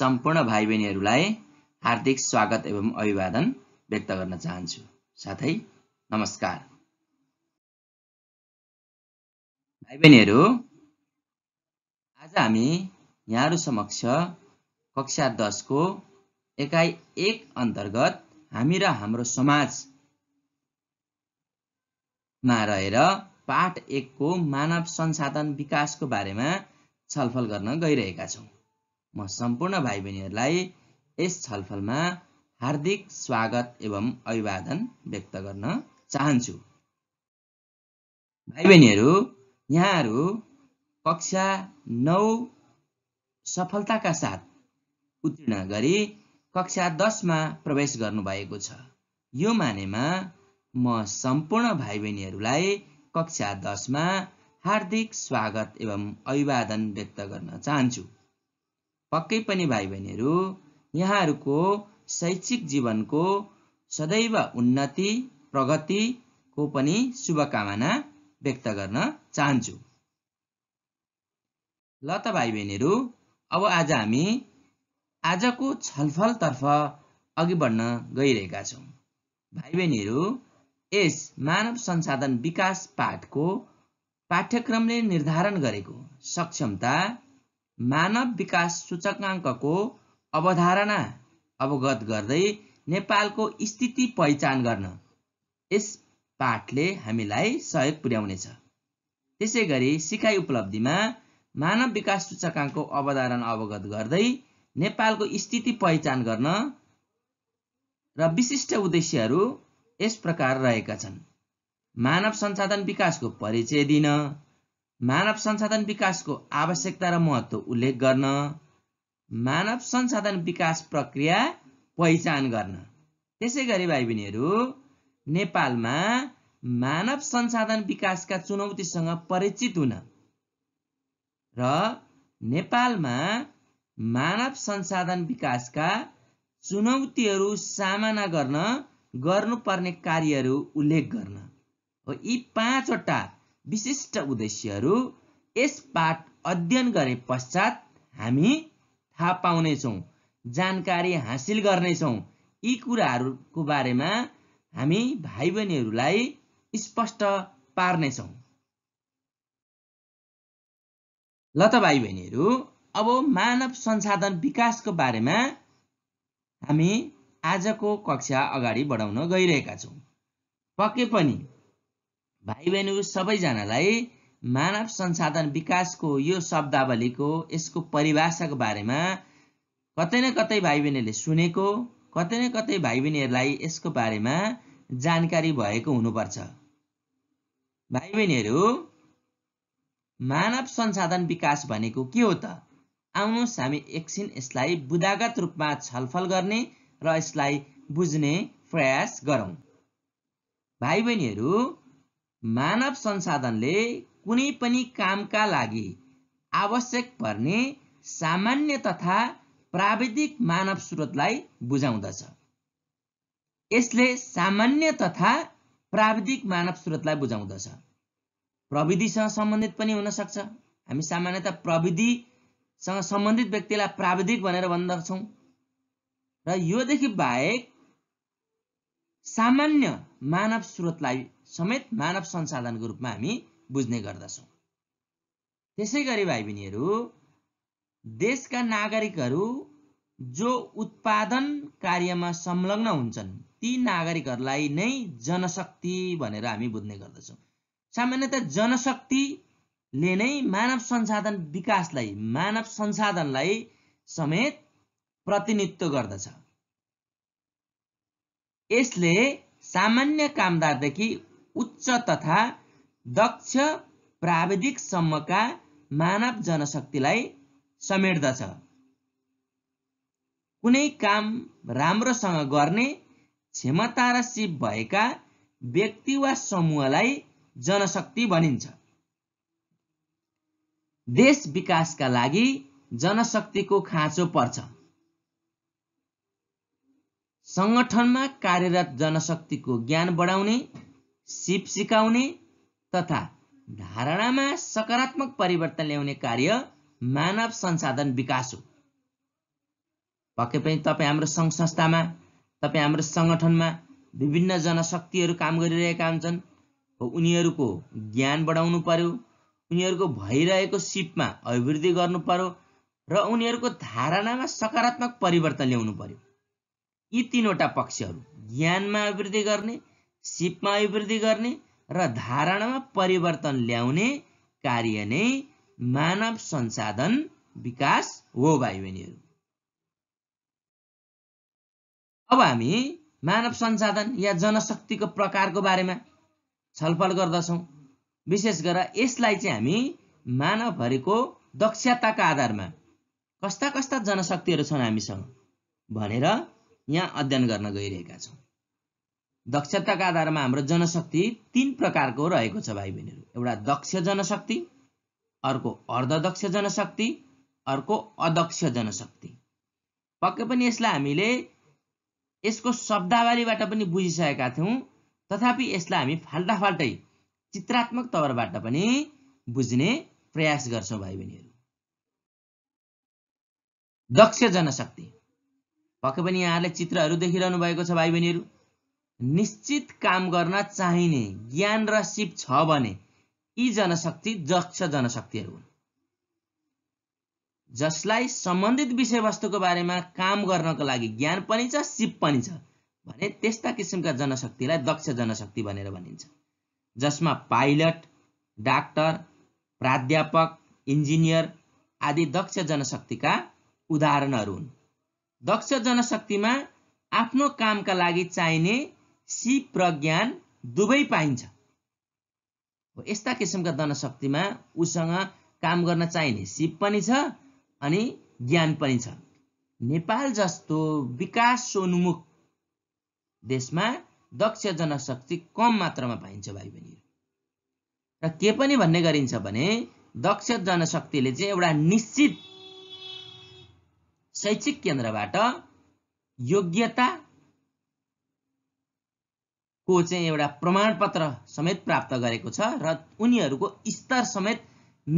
सम्पूर्ण भाइ बहिनीहरूलाई हार्दिक स्वागत एवं अभिवादन व्यक्त गर्न चाहन्छु साथै नमस्कार भाइ बहिनीहरू आज हामी यहाँहरू समक्ष कक्षा दसको एकाइ एक अन्तर्गत हामी र हाम्रो समाजमा रहेर पाठ एकको मानव संसाधन विकासको बारेमा छलफल गर्न गइरहेका छौँ म सम्पूर्ण भाइ बहिनीहरूलाई यस छलफलमा हार्दिक स्वागत एवं अभिवादन व्यक्त गर्न चाहन्छु भाइ बहिनीहरू यहाँहरू कक्षा नौ सफलताका साथ उत्तीर्ण गरी कक्षा दसमा प्रवेश गर्नुभएको छ यो मानेमा म सम्पूर्ण भाइ बहिनीहरूलाई कक्षा दसमा हार्दिक स्वागत एवं अभिवादन व्यक्त गर्न चाहन्छु पक्कै पनि भाइ बहिनीहरू यहाँहरूको शैक्षिक जीवनको सदैव उन्नति प्रगतिको पनि शुभकामना व्यक्त गर्न चाहन्छु ल त भाइ बहिनीहरू अब आज हामी आजको छलफलतर्फ अघि बढ्न गइरहेका छौँ भाइ बहिनीहरू यस मानव संसाधन विकास पाठको पाठ्यक्रमले निर्धारण गरेको सक्षमता मानव विकास सूचकाङ्कको अवधारणा अवगत गर्दै नेपालको स्थिति पहिचान गर्न यस पाठले हामीलाई सहयोग पुर्याउनेछ त्यसै गरी सिकाइ उपलब्धिमा मानव विकास सूचकाङ्कको अवधारणा अवगत गर्दै नेपालको स्थिति पहिचान गर्न र विशिष्ट उद्देश्यहरू यस प्रकार रहेका छन् मानव संसाधन विकासको परिचय दिन मानव संसाधन विकासको आवश्यकता र महत्त्व उल्लेख गर्न मानव संसाधन विकास प्रक्रिया पहिचान गर्न त्यसै गरी भाइ बहिनीहरू नेपालमा मानव संसाधन विकासका चुनौतीसँग परिचित हुन र नेपालमा मानव संसाधन विकासका चुनौतीहरू सामना गर्न गर्नुपर्ने कार्यहरू उल्लेख गर्न हो यी पाँचवटा विशिष्ट उद्देश्यहरू यस पाठ अध्ययन गरे पश्चात हामी थाहा पाउनेछौँ जानकारी हासिल गर्नेछौँ यी कुराहरूको बारेमा हामी भाइ बहिनीहरूलाई स्पष्ट पार्नेछौँ ल त भाइ बहिनीहरू अब मानव संसाधन विकासको बारेमा हामी आजको कक्षा अगाडि बढाउन गइरहेका छौँ पक्कै पनि भाइ बहिनीहरू सबैजनालाई मानव संसाधन विकासको यो शब्दावलीको यसको परिभाषाको बारेमा कतै न कतै भाइ बहिनीहरूले सुनेको कतै न कतै भाइ बहिनीहरूलाई यसको बारेमा जानकारी भएको हुनुपर्छ भाइ बहिनीहरू मानव संसाधन विकास भनेको के हो त आउनुहोस् हामी एकछिन यसलाई बुदागत रूपमा छलफल गर्ने र यसलाई बुझ्ने प्रयास गरौँ भाइ बहिनीहरू मानव संसाधनले कुनै पनि कामका लागि आवश्यक पर्ने सामान्य तथा प्राविधिक मानव स्रोतलाई बुझाउँदछ यसले सामान्य तथा प्राविधिक मानव स्रोतलाई बुझाउँदछ प्रविधिसँग सम्बन्धित पनि हुनसक्छ हामी सामान्यत प्रविधिसँग सम्बन्धित व्यक्तिलाई प्राविधिक भनेर भन्दछौँ र योदेखि बाहेक सामान्य मानव स्रोतलाई समेत मानव संसाधनको रूपमा हामी बुझ्ने गर्दछौँ त्यसै गरी भाइ बहिनीहरू देशका नागरिकहरू जो उत्पादन कार्यमा संलग्न हुन्छन् ती नागरिकहरूलाई नै जनशक्ति भनेर हामी बुझ्ने गर्दछौँ सामान्यतः जनशक्तिले नै मानव संसाधन विकासलाई मानव संसाधनलाई समेत प्रतिनिधित्व गर्दछ यसले सामान्य कामदारदेखि उच्च तथा दक्ष प्राविधिकसम्मका मानव जनशक्तिलाई समेट्दछ कुनै काम राम्रोसँग गर्ने क्षमता र सिप भएका व्यक्ति वा समूहलाई जनशक्ति भनिन्छ देश विकासका लागि जनशक्तिको खाँचो पर्छ सङ्गठनमा कार्यरत जनशक्तिको ज्ञान बढाउने सिप सिकाउने तथा धारणामा सकारात्मक परिवर्तन ल्याउने कार्य मानव संसाधन विकास हो पक्कै पनि तपाईँ हाम्रो सङ्घ संस्थामा तपाईँ हाम्रो सङ्गठनमा विभिन्न जनशक्तिहरू काम गरिरहेका हुन्छन् उनीहरूको ज्ञान बढाउनु पर्यो उनीहरूको भइरहेको सिपमा अभिवृद्धि गर्नु पर्यो र उनीहरूको धारणामा सकारात्मक परिवर्तन ल्याउनु पर्यो यी तिनवटा पक्षहरू ज्ञानमा अभिवृद्धि गर्ने सिपमा अभिवृद्धि गर्ने र धारणामा परिवर्तन ल्याउने कार्य नै मानव संसाधन विकास हो भाइ बहिनीहरू अब हामी मानव संसाधन या जनशक्तिको प्रकारको बारेमा छलफल गर्दछौँ विशेष गरेर यसलाई चाहिँ हामी मानवहरूको दक्षताका आधारमा कस्ता कस्ता जनशक्तिहरू छन् हामीसँग भनेर यहाँ अध्ययन गर्न गइरहेका छौँ दक्षताका आधारमा हाम्रो जनशक्ति तिन प्रकारको रहेको छ भाइ बहिनीहरू एउटा दक्ष जनशक्ति अर्को अर्धदक्ष जनशक्ति अर्को अदक्ष जनशक्ति पक्कै पनि यसलाई हामीले यसको शब्दावलीबाट पनि बुझिसकेका थियौँ तथापि यसलाई हामी फाल्टा फाल्टै चित्रात्मक तवरबाट पनि बुझ्ने प्रयास गर्छौँ भाइ बहिनीहरू दक्ष जनशक्ति पक्कै पनि यहाँहरूले चित्रहरू देखिरहनु भएको छ भाइ बहिनीहरू निश्चित काम गर्न चाहिने ज्ञान र सिप छ भने यी जनशक्ति दक्ष जनशक्तिहरू हुन् जसलाई सम्बन्धित विषयवस्तुको बारेमा काम गर्नको लागि ज्ञान पनि छ सिप पनि छ भने त्यस्ता किसिमका जनशक्तिलाई दक्ष जनशक्ति भनेर भनिन्छ जसमा पाइलट डाक्टर प्राध्यापक इन्जिनियर आदि दक्ष जनशक्तिका उदाहरणहरू हुन् दक्ष जनशक्तिमा आफ्नो कामका लागि चाहिने सिप प्रज्ञान दुवै पाइन्छ यस्ता किसिमका जनशक्तिमा उसँग काम गर्न चाहिने सिप पनि छ अनि ज्ञान पनि छ नेपाल जस्तो विकासोन्मुख देशमा दक्ष जनशक्ति कम मात्रामा पाइन्छ भाइ बहिनीहरू र के पनि भन्ने गरिन्छ भने दक्ष जनशक्तिले चाहिँ एउटा निश्चित शैक्षिक केन्द्रबाट योग्यता को चाहिँ एउटा प्रमाणपत्र समेत प्राप्त गरेको छ र उनीहरूको स्तर समेत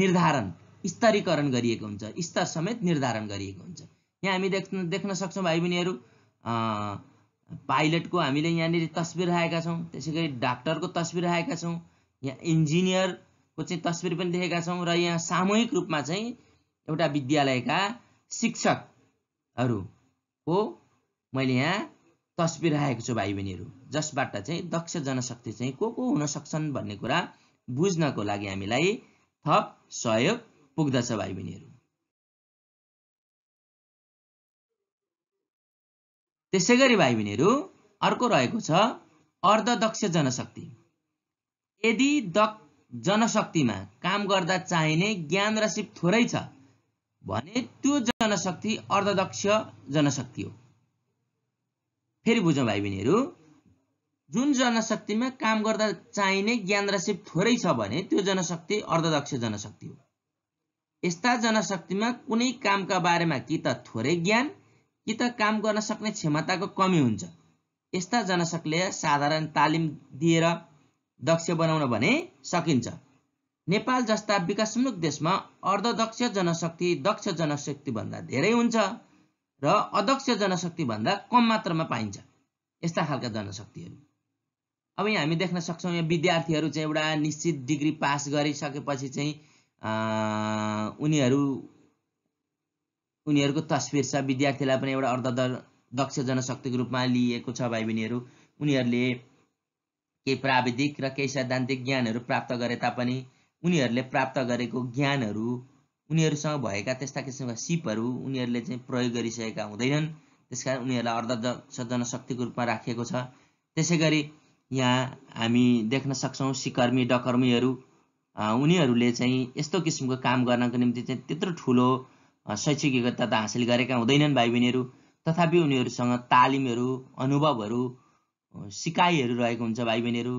निर्धारण स्तरीकरण गरिएको हुन्छ स्तर समेत निर्धारण गरिएको हुन्छ यहाँ हामी देख्न देख्न सक्छौँ भाइ बहिनीहरू पाइलटको हामीले यहाँनिर तस्विर राखेका छौँ त्यसै गरी डाक्टरको तस्बिर राखेका छौँ यहाँ इन्जिनियरको चाहिँ तस्विर पनि देखेका छौँ र यहाँ सामूहिक रूपमा चाहिँ एउटा विद्यालयका शिक्षक हरू मैले यहाँ तस्बिर राखेको छु भाइ बहिनीहरू जसबाट चाहिँ दक्ष जनशक्ति चाहिँ को को हुन सक्छन् भन्ने कुरा बुझ्नको लागि हामीलाई थप सहयोग पुग्दछ भाइ बहिनीहरू त्यसै गरी भाइ बहिनीहरू अर्को रहेको छ अर्धदक्ष जनशक्ति यदि दक्ष जनशक्तिमा काम गर्दा चाहिने ज्ञान र सिप थोरै छ भने त्यो जनशक्ति अर्धदक्ष जनशक्ति हो फेरि बुझौँ भाइ बहिनीहरू जुन जनशक्तिमा काम गर्दा चाहिने ज्ञान र राशि थोरै छ भने त्यो जनशक्ति अर्धदक्ष जनशक्ति हो यस्ता जनशक्तिमा कुनै कामका बारेमा कि त थोरै ज्ञान कि त काम गर्न सक्ने क्षमताको कमी हुन्छ यस्ता जनशक्तिले साधारण तालिम दिएर दक्ष बनाउन भने सकिन्छ नेपाल जस्ता विकासोन्मुख देशमा अर्धदक्ष जनशक्ति दक्ष जनशक्तिभन्दा धेरै हुन्छ र अदक्ष जनशक्तिभन्दा कम मात्रामा पाइन्छ यस्ता खालका जनशक्तिहरू अब यहाँ हामी देख्न सक्छौँ यहाँ विद्यार्थीहरू चाहिँ एउटा निश्चित डिग्री पास गरिसकेपछि चाहिँ उनीहरू उनीहरूको तस्विर छ विद्यार्थीलाई पनि एउटा अर्ध दक्ष जनशक्तिको रूपमा लिएको छ भाइ बहिनीहरू उनीहरूले केही प्राविधिक र केही सैद्धान्तिक ज्ञानहरू प्राप्त गरे तापनि उनीहरूले प्राप्त गरेको ज्ञानहरू उनीहरूसँग भएका त्यस्ता किसिमका सिपहरू उनीहरूले चाहिँ प्रयोग गरिसकेका हुँदैनन् त्यस कारण उनीहरूलाई अर्ध जनशक्तिको रूपमा राखिएको छ त्यसै गरी यहाँ हामी देख्न सक्छौँ सिकर्मी डकर्मीहरू उनीहरूले चाहिँ यस्तो किसिमको काम गर्नको निम्ति चाहिँ त्यत्रो ठुलो शैक्षिक योग्यता त हासिल गरेका हुँदैनन् भाइ बहिनीहरू तथापि उनीहरूसँग तालिमहरू अनुभवहरू सिकाइहरू रहेको हुन्छ भाइ बहिनीहरू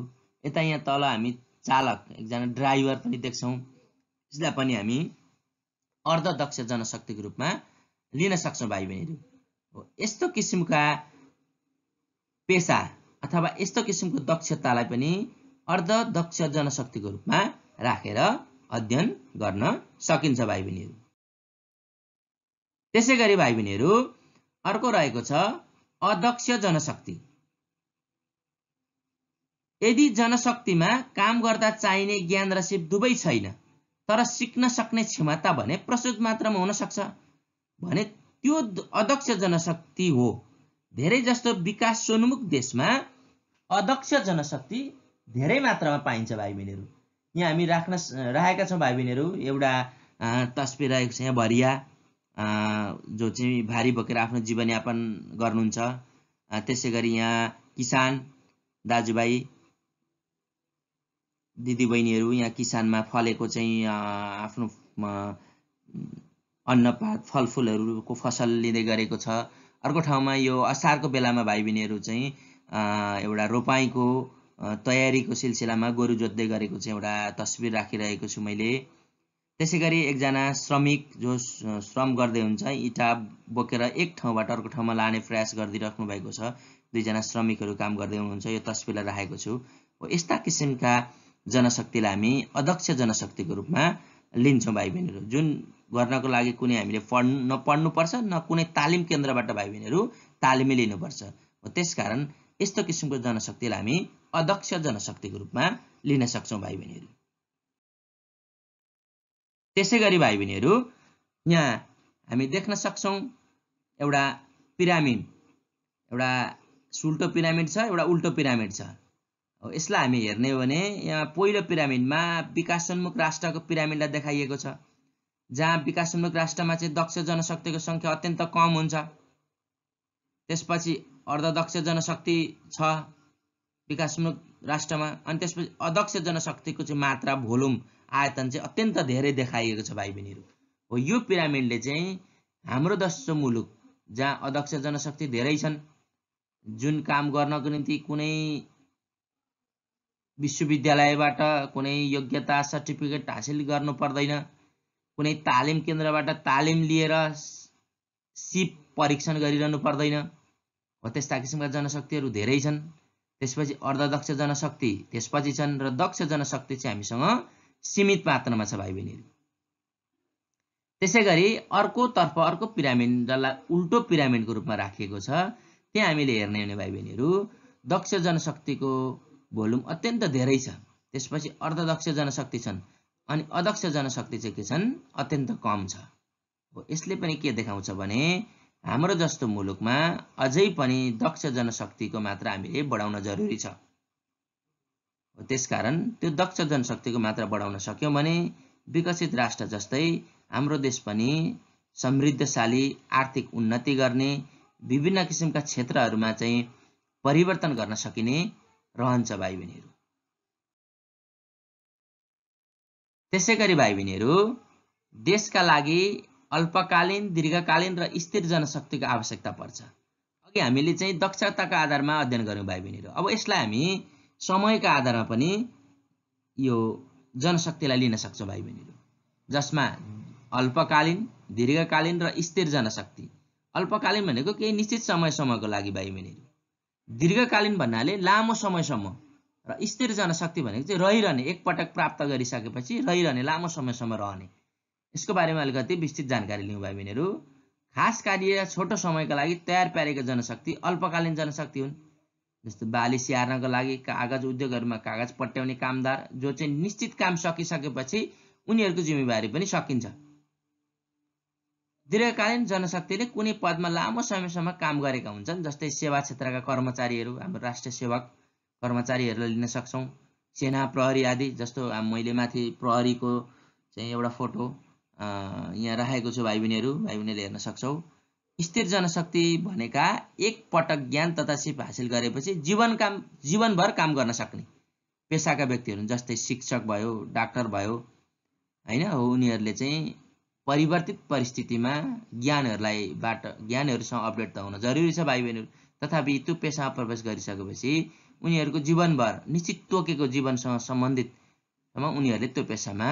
यता यहाँ तल हामी चालक एकजना ड्राइभर पनि देख्छौँ यसलाई पनि हामी अर्धदक्ष जनशक्तिको रूपमा लिन सक्छौँ भाइ बहिनीहरू हो यस्तो किसिमका पेसा अथवा यस्तो किसिमको दक्षतालाई पनि अर्धदक्ष जनशक्तिको रूपमा राखेर रा अध्ययन गर्न सकिन्छ भाइ बहिनीहरू त्यसै गरी भाइ बहिनीहरू अर्को रहेको छ अध्यक्ष जनशक्ति यदि जनशक्तिमा काम गर्दा चाहिने ज्ञान र सिप दुवै छैन तर सिक्न सक्ने क्षमता भने प्रस्तुत मात्रामा सक्छ भने त्यो अध्यक्ष जनशक्ति हो धेरै जस्तो विकास सोन्मुख देशमा अध्यक्ष जनशक्ति धेरै मात्रामा पाइन्छ भाइ बहिनीहरू यहाँ हामी राख्न राखेका छौँ भाइ बहिनीहरू एउटा तस्बिर रहेको छ यहाँ भरिया जो चाहिँ भारी बोकेर आफ्नो जीवनयापन गर्नुहुन्छ त्यसै गरी यहाँ किसान दाजुभाइ दिदीबहिनीहरू यहाँ किसानमा फलेको चाहिँ आफ्नो अन्नपात फलफुलहरूको फसल लिँदै गरेको छ अर्को ठाउँमा यो असारको बेलामा भाइ बहिनीहरू चाहिँ एउटा रोपाइँको तयारीको सिलसिलामा गोरु जोत्दै गरेको चाहिँ एउटा तस्विर राखिरहेको छु मैले त्यसै गरी एकजना श्रमिक जो श्रम गर्दै हुन्छ इँटा बोकेर एक ठाउँबाट अर्को ठाउँमा लाने प्रयास गरिदिइराख्नु भएको छ दुईजना श्रमिकहरू काम गर्दै हुनुहुन्छ यो तस्विरलाई राखेको छु यस्ता किसिमका जनशक्तिलाई हामी अध्यक्ष जनशक्तिको रूपमा लिन्छौँ भाइ बहिनीहरू जुन गर्नको लागि कुनै हामीले पढ्नु नपढ्नुपर्छ न कुनै तालिम केन्द्रबाट भाइ बहिनीहरू तालिमै लिनुपर्छ हो कारण यस्तो किसिमको जनशक्तिलाई हामी अध्यक्ष जनशक्तिको रूपमा लिन सक्छौँ भाइ बहिनीहरू त्यसै गरी भाइ बहिनीहरू यहाँ हामी देख्न सक्छौँ एउटा पिरामिड एउटा सुल्टो पिरामिड छ एउटा उल्टो पिरामिड छ यसलाई हामी हेर्ने हो भने यहाँ पहिलो पिरामिडमा विकासोन्मुख राष्ट्रको पिरामिडलाई देखाइएको छ जहाँ विकासोन्मुख राष्ट्रमा चाहिँ दक्ष जनशक्तिको सङ्ख्या अत्यन्त कम हुन्छ त्यसपछि अर्धदक्ष जनशक्ति छ विकासोन्मुख राष्ट्रमा अनि त्यसपछि अदक्ष जनशक्तिको चाहिँ मात्रा भोलुम आयतन चाहिँ अत्यन्त धेरै देखाइएको छ भाइ बहिनीहरू हो यो पिरामिडले चाहिँ हाम्रो दस्रो मुलुक जहाँ अदक्ष जनशक्ति धेरै छन् जुन काम गर्नको निम्ति कुनै विश्वविद्यालयबाट कुनै योग्यता सर्टिफिकेट हासिल गर्नु पर्दैन कुनै तालिम केन्द्रबाट तालिम लिएर सिप परीक्षण गरिरहनु पर्दैन हो त्यस्ता किसिमका जनशक्तिहरू धेरै छन् त्यसपछि अर्धदक्ष जनशक्ति त्यसपछि छन् र दक्ष जनशक्ति चाहिँ हामीसँग सीमित मात्रामा छ भाइ बहिनीहरू त्यसै गरी अर्कोतर्फ अर्को पिरामिड जसलाई उल्टो पिरामिडको रूपमा राखिएको छ त्यहाँ हामीले हेर्ने हो भने भाइ बहिनीहरू दक्ष जनशक्तिको भोल्युम अत्यन्त धेरै छ त्यसपछि अर्धदक्ष जनशक्ति छन् अनि अध्यक्ष जनशक्ति चाहिँ के छन् अत्यन्त कम छ हो यसले पनि के देखाउँछ भने हाम्रो जस्तो मुलुकमा अझै पनि दक्ष जनशक्तिको मात्रा हामीले बढाउन जरुरी छ त्यसकारण त्यो दक्ष जनशक्तिको मात्रा बढाउन सक्यौँ भने विकसित राष्ट्र जस्तै हाम्रो देश पनि समृद्धशाली आर्थिक उन्नति गर्ने विभिन्न किसिमका क्षेत्रहरूमा चाहिँ परिवर्तन गर्न सकिने रहन्छ भाइ बहिनीहरू त्यसै गरी भाइ बहिनीहरू देशका लागि अल्पकालीन दीर्घकालीन र स्थिर जनशक्तिको आवश्यकता पर्छ अघि हामीले चाहिँ दक्षताका आधारमा अध्ययन गऱ्यौँ भाइ बहिनीहरू अब यसलाई हामी समयका आधारमा पनि यो जनशक्तिलाई लिन सक्छौँ भाइ बहिनीहरू जसमा अल्पकालीन दीर्घकालीन र स्थिर जनशक्ति अल्पकालीन भनेको केही निश्चित समयसम्मको लागि भाइ बहिनीहरू दीर्घकालीन भन्नाले लामो समयसम्म र स्थिर जनशक्ति भनेको चाहिँ रहिरहने एकपटक प्राप्त गरिसकेपछि रहिरहने लामो समयसम्म रहने यसको बारेमा अलिकति विस्तृत जानकारी लिउँ भाइ बहिनीहरू खास कार्य छोटो समयका लागि तयार पारेको जनशक्ति अल्पकालीन जनशक्ति हुन् जस्तो बाली स्याहार्नको लागि कागज उद्योगहरूमा कागज पट्याउने कामदार जो चाहिँ निश्चित काम सकिसकेपछि उनीहरूको जिम्मेवारी पनि सकिन्छ दीर्घकालीन जनशक्तिले कुनै पदमा लामो समयसम्म काम गरेका हुन्छन् जस्तै सेवा क्षेत्रका कर्मचारीहरू हाम्रो राष्ट्रिय सेवक कर्मचारीहरूलाई लिन सक्छौँ सेना प्रहरी आदि जस्तो मैले माथि प्रहरीको चाहिँ एउटा फोटो यहाँ राखेको छु भाइ बहिनीहरू भाइ बहिनीले हेर्न सक्छौँ स्थिर जनशक्ति भनेका एक पटक ज्ञान तथा सिप हासिल गरेपछि जीवन काम जीवनभर काम गर्न सक्ने पेसाका व्यक्तिहरू जस्तै शिक्षक भयो डाक्टर भयो होइन हो उनीहरूले चाहिँ परिवर्तित परिस्थितिमा ज्ञानहरूलाई बाट ज्ञानहरूसँग अपडेट त हुन जरुरी छ भाइ बहिनीहरू तथापि त्यो पेसामा प्रवेश गरिसकेपछि उनीहरूको जीवनभर निश्चित तोकेको जीवनसँग सम्बन्धित उनीहरूले त्यो पेसामा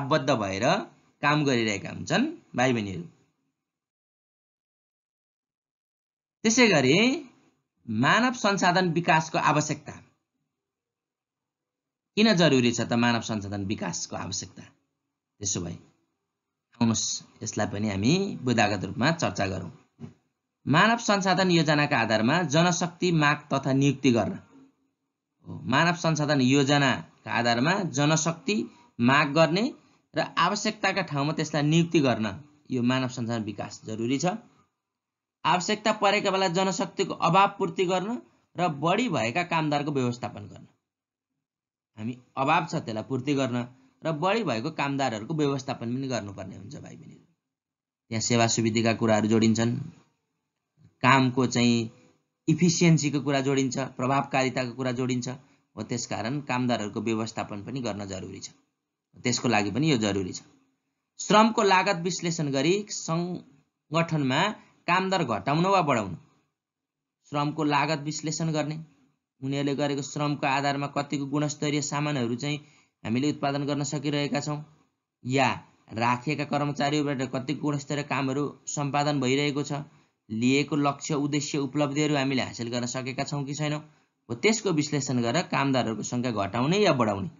आबद्ध भएर काम गरिरहेका हुन्छन् भाइ बहिनीहरू त्यसै गरी मानव संसाधन विकासको आवश्यकता किन जरुरी छ त मानव संसाधन विकासको आवश्यकता त्यसो भए आउनुहोस् यसलाई पनि हामी बुदागत रूपमा चर्चा गरौँ मानव संसाधन योजनाका आधारमा जनशक्ति माग तथा नियुक्ति गर्न मानव संसाधन योजनाका आधारमा जनशक्ति माग गर्ने र आवश्यकताका ठाउँमा त्यसलाई नियुक्ति गर्न यो मानव संसाधन विकास जरुरी छ आवश्यकता परेका बेला जनशक्तिको अभाव पूर्ति गर्न र बढी भएका कामदारको व्यवस्थापन गर्न हामी अभाव छ त्यसलाई पूर्ति गर्न र बढी भएको कामदारहरूको व्यवस्थापन पनि गर्नुपर्ने हुन्छ भाइ बहिनीहरू त्यहाँ सेवा सुविधाका कुराहरू जोडिन्छन् कामको चाहिँ इफिसियन्सीको कुरा जोडिन्छ प्रभावकारिताको कुरा जोडिन्छ हो त्यसकारण कामदारहरूको व्यवस्थापन पनि गर्न जरुरी छ त्यसको लागि पनि यो जरुरी छ श्रमको लागत विश्लेषण गरी सङ्गठनमा कामदार घटाउनु वा बढाउनु श्रमको लागत विश्लेषण गर्ने उनीहरूले गरेको श्रमको आधारमा कतिको गुणस्तरीय सामानहरू चाहिँ हामीले उत्पादन गर्न सकिरहेका छौँ या राखिएका कर्मचारीहरूबाट कति गुणस्तर कामहरू सम्पादन भइरहेको छ लिएको लक्ष्य उद्देश्य उपलब्धिहरू हामीले हासिल गर्न सकेका छौँ कि छैनौँ हो त्यसको विश्लेषण गरेर कामदारहरूको सङ्ख्या घटाउने या बढाउने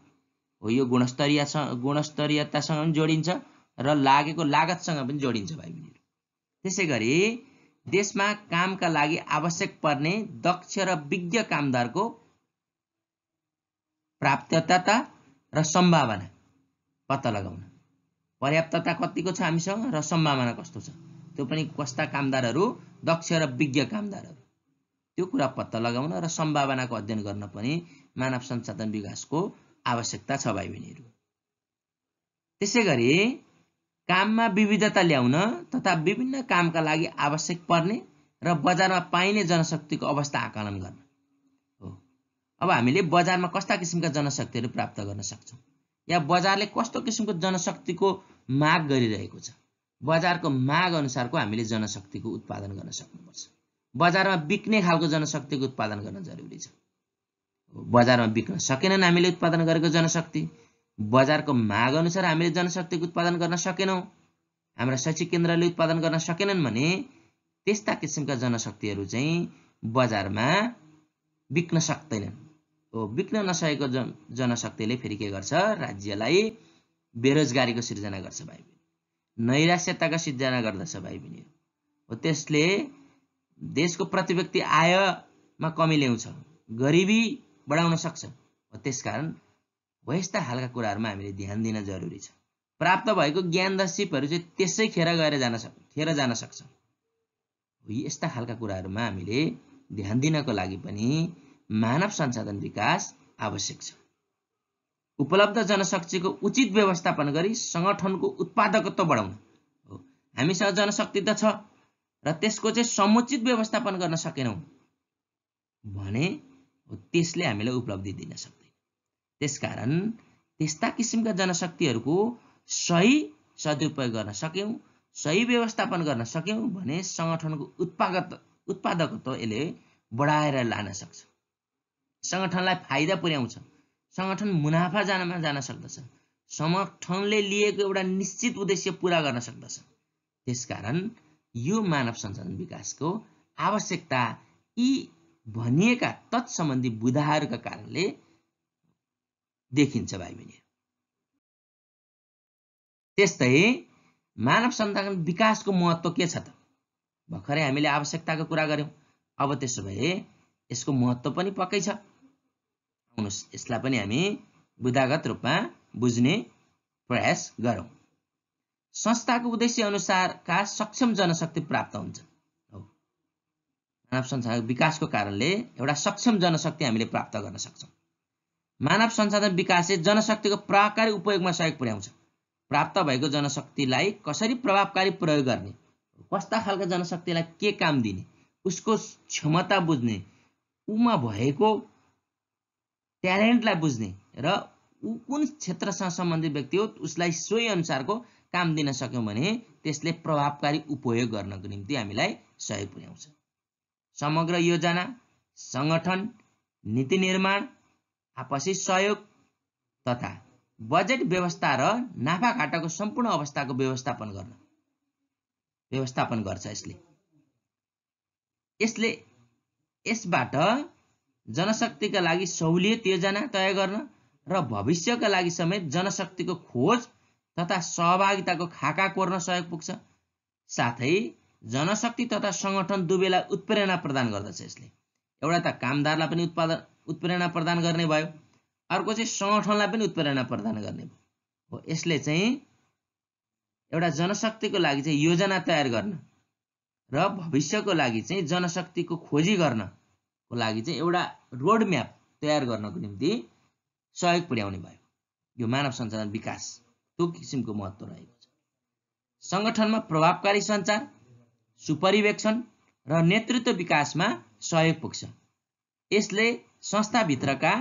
हो यो गुणस्तरीय गुणस्तरीयतासँग पनि जोडिन्छ र लागेको लागतसँग पनि जोडिन्छ भाइ बहिनीहरू त्यसै गरी देशमा कामका लागि आवश्यक पर्ने दक्ष र विज्ञ कामदारको प्राप्तता र सम्भावना पत्ता लगाउन पर्याप्तता कतिको छ हामीसँग र सम्भावना कस्तो छ त्यो पनि कस्ता कामदारहरू दक्ष र विज्ञ कामदारहरू त्यो कुरा पत्ता लगाउन र सम्भावनाको अध्ययन गर्न पनि मानव संसाधन विकासको आवश्यकता छ भाइ बहिनीहरू त्यसै गरी काममा विविधता ल्याउन तथा विभिन्न कामका लागि आवश्यक पर्ने र बजारमा पाइने जनशक्तिको अवस्था आकलन गर्न अब हामीले बजारमा कस्ता किसिमका जनशक्तिहरू प्राप्त गर्न सक्छौँ या बजारले कस्तो किसिमको जनशक्तिको माग गरिरहेको छ बजारको माग अनुसारको हामीले जनशक्तिको उत्पादन गर्न सक्नुपर्छ बजारमा बिक्ने खालको जनशक्तिको उत्पादन गर्न जरुरी छ बजारमा बिक्न सकेनन् हामीले उत्पादन गरेको जनशक्ति बजारको माग अनुसार हामीले जनशक्तिको उत्पादन गर्न सकेनौँ हाम्रा शैक्षिक केन्द्रले उत्पादन गर्न सकेनन् भने त्यस्ता किसिमका जनशक्तिहरू चाहिँ बजारमा बिक्न सक्दैनन् बिक्न नसकेको जन जनशक्तिले फेरि के गर्छ राज्यलाई बेरोजगारीको सिर्जना गर्छ भाइ बहिनी नैराश्यताको सिर्जना गर्दछ भाइ बहिनीहरू हो त्यसले देशको प्रतिव्यक्ति आयमा कमी ल्याउँछ गरिबी बढाउन सक्छ हो त्यस कारण हो यस्ता खालका कुराहरूमा हामीले ध्यान दिन जरुरी छ प्राप्त भएको ज्ञान र सिपहरू चाहिँ त्यसै खेर गएर जान सक् खेर जान सक्छ यस्ता खालका कुराहरूमा हामीले ध्यान दिनको लागि पनि मानव संसाधन विकास आवश्यक छ उपलब्ध जनशक्तिको उचित व्यवस्थापन गरी सङ्गठनको उत्पादकत्व बढाउनु हो हामीसँग जनशक्ति त छ र त्यसको चाहिँ समुचित व्यवस्थापन गर्न सकेनौँ भने त्यसले हामीलाई उपलब्धि दिन सक्दैन त्यसकारण त्यस्ता किसिमका जनशक्तिहरूको सही सदुपयोग गर्न सक्यौँ सही व्यवस्थापन गर्न सक्यौँ भने सङ्गठनको उत्पादक उत्पादकत्व यसले बढाएर लान सक्छ सङ्गठनलाई फाइदा पुर्याउँछ सङ्गठन मुनाफा जानमा जान सक्दछ सङ्गठनले लिएको एउटा निश्चित उद्देश्य पुरा गर्न सक्दछ त्यसकारण यो मानव संसाधन विकासको आवश्यकता यी भनिएका तत्सम्बन्धी बुधाहरूका कारणले देखिन्छ भाइ बहिनी त्यस्तै मानव संसाधन विकासको महत्त्व के छ त भर्खरै हामीले आवश्यकताको कुरा गऱ्यौँ अब त्यसो भए यसको महत्त्व पनि पक्कै छ आउनुहोस् यसलाई पनि हामी बुदागत रूपमा बुझ्ने प्रयास गरौँ संस्थाको उद्देश्य अनुसारका सक्षम जनशक्ति प्राप्त हुन्छ मानव संसाधन विकासको कारणले एउटा सक्षम जनशक्ति हामीले प्राप्त गर्न सक्छौँ मानव संसाधन विकासले जनशक्तिको प्रभावकारी उपयोगमा सहयोग पुर्याउँछ प्राप्त भएको जनशक्तिलाई कसरी प्रभावकारी प्रयोग गर्ने कस्ता खालका जनशक्तिलाई के काम दिने उसको क्षमता बुझ्ने उमा भएको ट्यालेन्टलाई बुझ्ने र ऊ कुन क्षेत्रसँग सम्बन्धित व्यक्ति हो उसलाई सोही अनुसारको काम दिन सक्यौँ भने त्यसले प्रभावकारी उपयोग गर्नको निम्ति हामीलाई सहयोग पुर्याउँछ समग्र योजना सङ्गठन नीति निर्माण आपसी सहयोग तथा बजेट व्यवस्था र नाफाघाटाको सम्पूर्ण अवस्थाको व्यवस्थापन गर्न व्यवस्थापन गर्छ यसले यसले यसबाट जनशक्तिका लागि सहुलियत योजना तय गर्न र भविष्यका लागि समेत जनशक्तिको खोज तथा सहभागिताको खाका कोर्न सहयोग पुग्छ साथै जनशक्ति तथा सङ्गठन दुवैलाई उत्प्रेरणा प्रदान गर्दछ यसले एउटा त कामदारलाई पनि उत्पादन उत्प्रेरणा प्रदान गर्ने भयो अर्को चाहिँ सङ्गठनलाई पनि उत्प्रेरणा प्रदान गर्ने भयो हो यसले चाहिँ एउटा जनशक्तिको लागि चाहिँ योजना तयार गर्न र भविष्यको लागि चाहिँ जनशक्तिको खोजी गर्न को लागि चाहिँ एउटा रोड म्याप तयार गर्नको निम्ति सहयोग पुर्याउने भयो यो मानव सञ्चालन विकास त्यो किसिमको महत्त्व रहेको छ सङ्गठनमा प्रभावकारी सञ्चार सुपरिवेक्षण र नेतृत्व विकासमा सहयोग पुग्छ यसले संस्थाभित्रका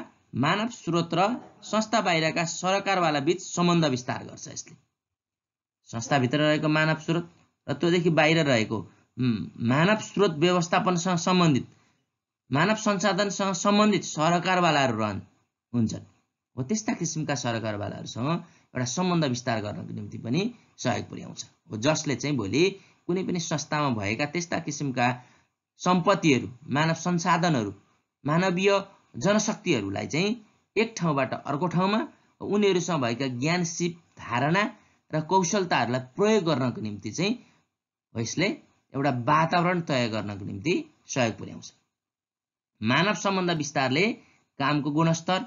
मानव स्रोत र संस्था बाहिरका सरकारवाला बीच सम्बन्ध विस्तार गर्छ यसले संस्थाभित्र रहेको मानव स्रोत र त्योदेखि बाहिर रहेको मानव स्रोत व्यवस्थापनसँग सम्बन्धित मानव संसाधनसँग सम्बन्धित सरकारवालाहरू रहन् हुन्छन् हो त्यस्ता किसिमका सरकारवालाहरूसँग एउटा सम्बन्ध विस्तार गर्नको निम्ति पनि सहयोग पुर्याउँछ हो जसले चाहिँ भोलि कुनै पनि संस्थामा भएका त्यस्ता किसिमका सम्पत्तिहरू मानव संसाधनहरू मानवीय जनशक्तिहरूलाई चाहिँ एक ठाउँबाट अर्को ठाउँमा उनीहरूसँग भएका ज्ञान सिप धारणा र कौशलताहरूलाई प्रयोग गर्नको निम्ति चाहिँ यसले एउटा वातावरण तय गर्नको निम्ति सहयोग पुर्याउँछ मानव सम्बन्ध विस्तारले कामको गुणस्तर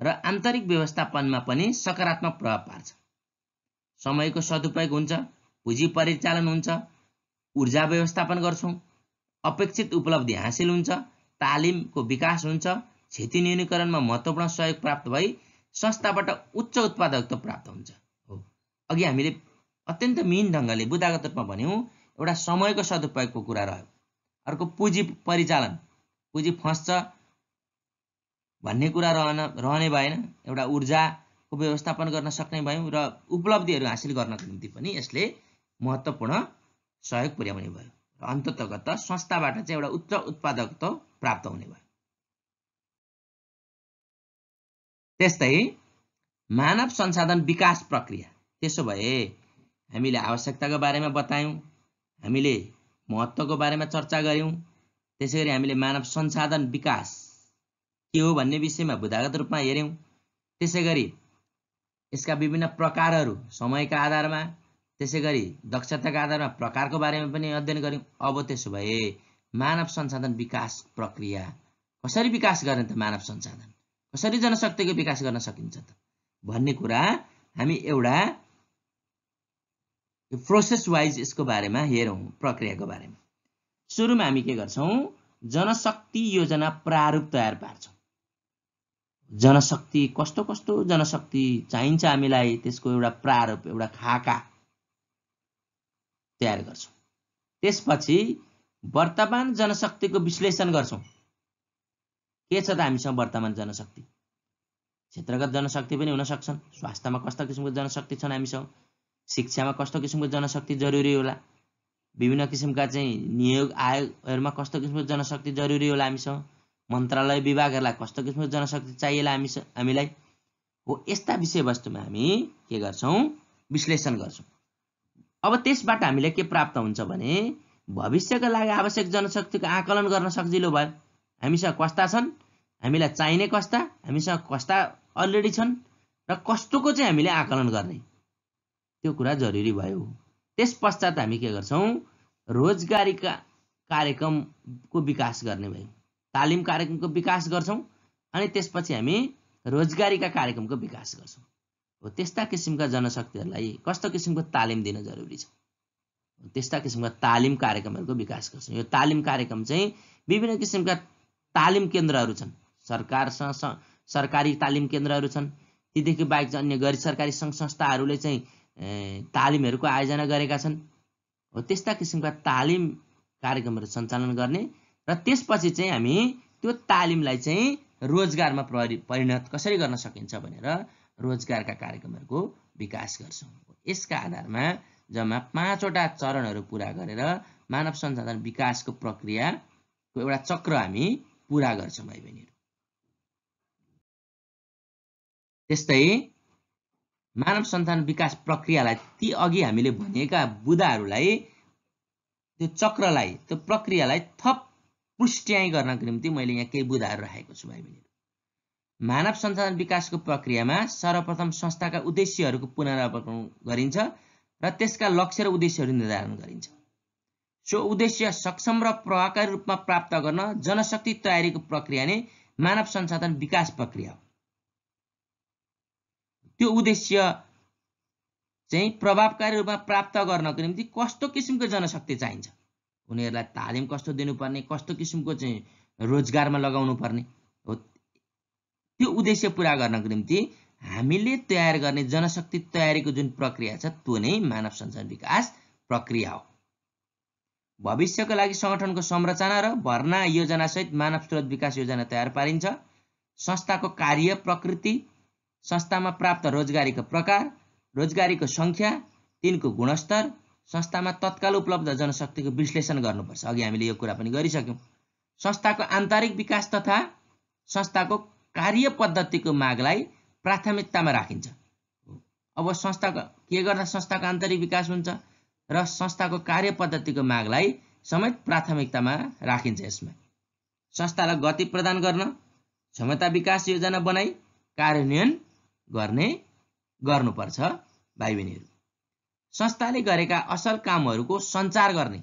र आन्तरिक व्यवस्थापनमा पनि सकारात्मक प्रभाव पार्छ समयको सदुपयोग हुन्छ पुँजी परिचालन हुन्छ ऊर्जा व्यवस्थापन गर्छौँ अपेक्षित उपलब्धि हासिल हुन्छ तालिमको विकास हुन्छ क्षति न्यूनीकरणमा महत्त्वपूर्ण सहयोग प्राप्त भई संस्थाबाट उच्च उत्पादकत्व प्राप्त हुन्छ हो अघि हामीले अत्यन्त मिन ढङ्गले बुदागत रूपमा भन्यौँ एउटा समयको सदुपयोगको कुरा रह्यो अर्को पुँजी परिचालन पुँजी फस्छ भन्ने कुरा रहन रहने भएन एउटा ऊर्जाको व्यवस्थापन गर्न सक्ने भयौँ र उपलब्धिहरू हासिल गर्नको निम्ति पनि यसले महत्त्वपूर्ण सहयोग पुर्याउने भयो र अन्ततगत संस्थाबाट चाहिँ एउटा उच्च उत्पादकत्व प्राप्त हुने भयो त्यस्तै मानव संसाधन विकास प्रक्रिया त्यसो भए हामीले आवश्यकताको बारेमा बतायौँ हामीले महत्त्वको बारेमा चर्चा गऱ्यौँ त्यसै गरी हामीले मानव संसाधन विकास के हो भन्ने विषयमा बुधागत रूपमा हेऱ्यौँ त्यसै गरी यसका विभिन्न प्रकारहरू समयका आधारमा त्यसै गरी दक्षताका आधारमा प्रकारको बारेमा पनि अध्ययन गऱ्यौँ अब त्यसो भए मानव संसाधन विकास प्रक्रिया कसरी विकास गर्ने त मानव संसाधन कसरी जनशक्तिको विकास गर्न सकिन्छ त भन्ने कुरा हामी एउटा प्रोसेस वाइज यसको बारेमा हेरौँ प्रक्रियाको बारेमा सुरुमा हामी के गर्छौँ जनशक्ति योजना प्रारूप तयार पार्छौँ जनशक्ति कस्तो कस्तो जनशक्ति चाहिन्छ हामीलाई त्यसको एउटा प्रारूप एउटा खाका तयार गर्छौँ त्यसपछि वर्तमान जनशक्तिको विश्लेषण गर्छौँ के छ त हामीसँग वर्तमान जनशक्ति क्षेत्रगत जनशक्ति पनि हुन सक्छन् स्वास्थ्यमा कस्तो किसिमको जनशक्ति छन् हामीसँग शिक्षामा कस्तो किसिमको जनशक्ति जरुरी होला विभिन्न किसिमका चाहिँ नियोग आयोगहरूमा कस्तो किसिमको जनशक्ति जरुरी होला हामीसँग मन्त्रालय विभागहरूलाई कस्तो किसिमको जनशक्ति चाहिएला हामी हामीलाई हो यस्ता विषयवस्तुमा हामी के गर्छौँ विश्लेषण गर्छौँ अब त्यसबाट हामीलाई के प्राप्त हुन्छ भने भविष्यका लागि आवश्यक जनशक्तिको आकलन गर्न सजिलो भयो हामीसँग कस्ता छन् हामीलाई चाहिने कस्ता हामीसँग कस्ता अलरेडी छन् र कस्तोको चाहिँ हामीले आकलन गर्ने त्यो कुरा जरुरी भयो त्यस पश्चात हामी के गर्छौँ रोजगारीका कार्यक्रमको विकास गर्ने भयो तालिम कार्यक्रमको विकास गर्छौँ अनि त्यसपछि हामी रोजगारीका कार्यक्रमको विकास गर्छौँ हो त्यस्ता किसिमका जनशक्तिहरूलाई कस्तो किसिमको तालिम दिन जरुरी छ त्यस्ता किसिमका तालिम कार्यक्रमहरूको विकास गर्छौँ यो तालिम कार्यक्रम चाहिँ विभिन्न किसिमका तालिम केन्द्रहरू छन् सरकारसँग सरकारी तालिम केन्द्रहरू छन् तीदेखि बाहेक अन्य गैर सरकारी सङ्घ संस्थाहरूले चाहिँ तालिमहरूको आयोजना गरेका छन् हो त्यस्ता किसिमका तालिम कार्यक्रमहरू सञ्चालन गर्ने र त्यसपछि चाहिँ हामी त्यो तालिमलाई चाहिँ रोजगारमा परि परिणत कसरी गर्न सकिन्छ भनेर रोजगारका कार्यक्रमहरूको विकास गर्छौँ यसका आधारमा जम्मा पाँचवटा चरणहरू पुरा गरेर मानव संसाधन विकासको प्रक्रियाको एउटा चक्र हामी पुरा गर्छौँ भाइ बहिनीहरू त्यस्तै मानव सन्तान विकास प्रक्रियालाई ती अघि हामीले भनेका बुदाहरूलाई त्यो चक्रलाई त्यो प्रक्रियालाई थप पुष्ट्याइ गर्नको निम्ति मैले यहाँ केही बुदाहरू राखेको छु भाइ बहिनीहरू मानव सन्तान विकासको प्रक्रियामा सर्वप्रथम संस्थाका उद्देश्यहरूको पुनरावलोकन गरिन्छ र त्यसका लक्ष्य र उद्देश्यहरू निर्धारण गरिन्छ सो उद्देश्य सक्षम र प्रभावकारी रूपमा प्राप्त गर्न जनशक्ति तयारीको प्रक्रिया नै मानव संसाधन विकास प्रक्रिया हो त्यो उद्देश्य चाहिँ प्रभावकारी रूपमा प्राप्त गर्नको निम्ति कस्तो किसिमको जनशक्ति चाहिन्छ उनीहरूलाई तालिम कस्तो दिनुपर्ने कस्तो किसिमको चाहिँ रोजगारमा लगाउनु पर्ने हो त्यो उद्देश्य पुरा गर्नको निम्ति हामीले तयार गर्ने जनशक्ति तयारीको जुन प्रक्रिया छ त्यो नै मानव संसाधन विकास प्रक्रिया हो भविष्यको लागि सङ्गठनको संरचना र भर्ना योजनासहित मानव स्रोत विकास योजना तयार पारिन्छ संस्थाको कार्य प्रकृति संस्थामा प्राप्त रोजगारीको प्रकार रोजगारीको सङ्ख्या तिनको गुणस्तर संस्थामा तत्काल उपलब्ध जनशक्तिको विश्लेषण गर्नुपर्छ अघि हामीले यो कुरा पनि गरिसक्यौँ संस्थाको आन्तरिक विकास तथा संस्थाको कार्य पद्धतिको मागलाई प्राथमिकतामा राखिन्छ अब संस्थाको के गर्दा संस्थाको आन्तरिक विकास हुन्छ र संस्थाको कार्य पद्धतिको मागलाई समेत प्राथमिकतामा राखिन्छ यसमा संस्थालाई गति प्रदान गर्न क्षमता विकास योजना बनाई कार्यान्वयन गर्ने गर्नुपर्छ भाइ बहिनीहरू संस्थाले गरेका असल कामहरूको सञ्चार गर्ने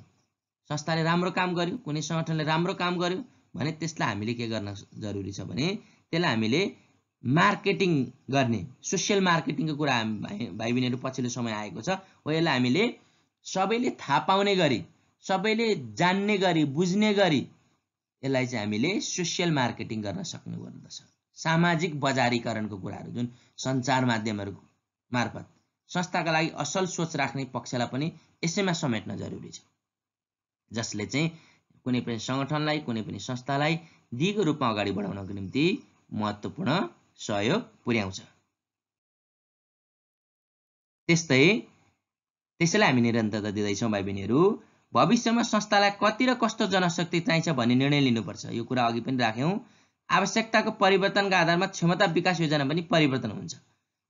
संस्थाले राम्रो काम गर्यो कुनै सङ्गठनले राम्रो काम गर्यो भने त्यसलाई हामीले के गर्न जरुरी छ भने त्यसलाई हामीले मार्केटिङ गर्ने सोसियल मार्केटिङको कुरा भाइ बहिनीहरू पछिल्लो समय आएको छ हो यसलाई हामीले सबैले थाहा पाउने गरी सबैले जान्ने गरी बुझ्ने गरी यसलाई चाहिँ हामीले सोसियल मार्केटिङ गर्न सक्ने गर्दछ सामाजिक बजारीकरणको कुराहरू जुन सञ्चार माध्यमहरू मार्फत संस्थाका लागि असल सोच राख्ने पक्षलाई पनि यसैमा समेट्न जरुरी छ जसले चाहिँ कुनै पनि सङ्गठनलाई कुनै पनि संस्थालाई दिगो रूपमा अगाडि बढाउनको निम्ति महत्त्वपूर्ण सहयोग पुर्याउँछ त्यस्तै त्यसैलाई हामी निरन्तरता दिँदैछौँ भाइ बहिनीहरू भविष्यमा संस्थालाई कति र कस्तो जनशक्ति चाहिन्छ भन्ने निर्णय लिनुपर्छ यो कुरा अघि पनि राख्यौँ आवश्यकताको परिवर्तनका आधारमा क्षमता विकास योजना पनि परिवर्तन हुन्छ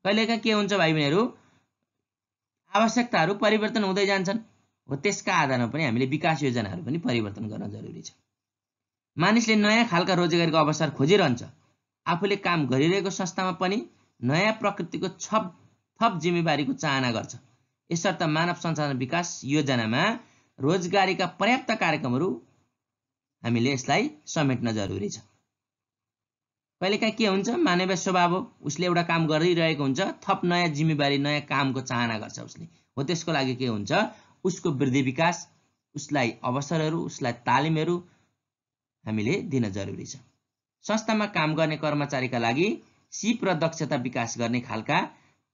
कहिलेकाहीँ के हुन्छ भाइ बहिनीहरू आवश्यकताहरू परिवर्तन हुँदै जान्छन् हो त्यसका आधारमा पनि हामीले विकास योजनाहरू पनि परिवर्तन गर्न जरुरी छ मानिसले नयाँ खालका रोजगारीको अवसर खोजिरहन्छ आफूले काम गरिरहेको संस्थामा पनि नयाँ प्रकृतिको छप थप जिम्मेवारीको चाहना गर्छ यसर्थ मानव संसाधन विकास योजनामा रोजगारीका पर्याप्त कार्यक्रमहरू हामीले यसलाई समेट्न जरुरी छ कहिलेकाहीँ के हुन्छ मानवीय स्वभाव हो उसले एउटा काम गरिरहेको हुन्छ थप नयाँ जिम्मेवारी नयाँ कामको चाहना गर्छ उसले हो त्यसको लागि के हुन्छ उसको वृद्धि विकास उसलाई अवसरहरू उसलाई तालिमहरू हामीले दिन जरुरी छ संस्थामा काम गर्ने कर्मचारीका लागि सिप र दक्षता विकास गर्ने खालका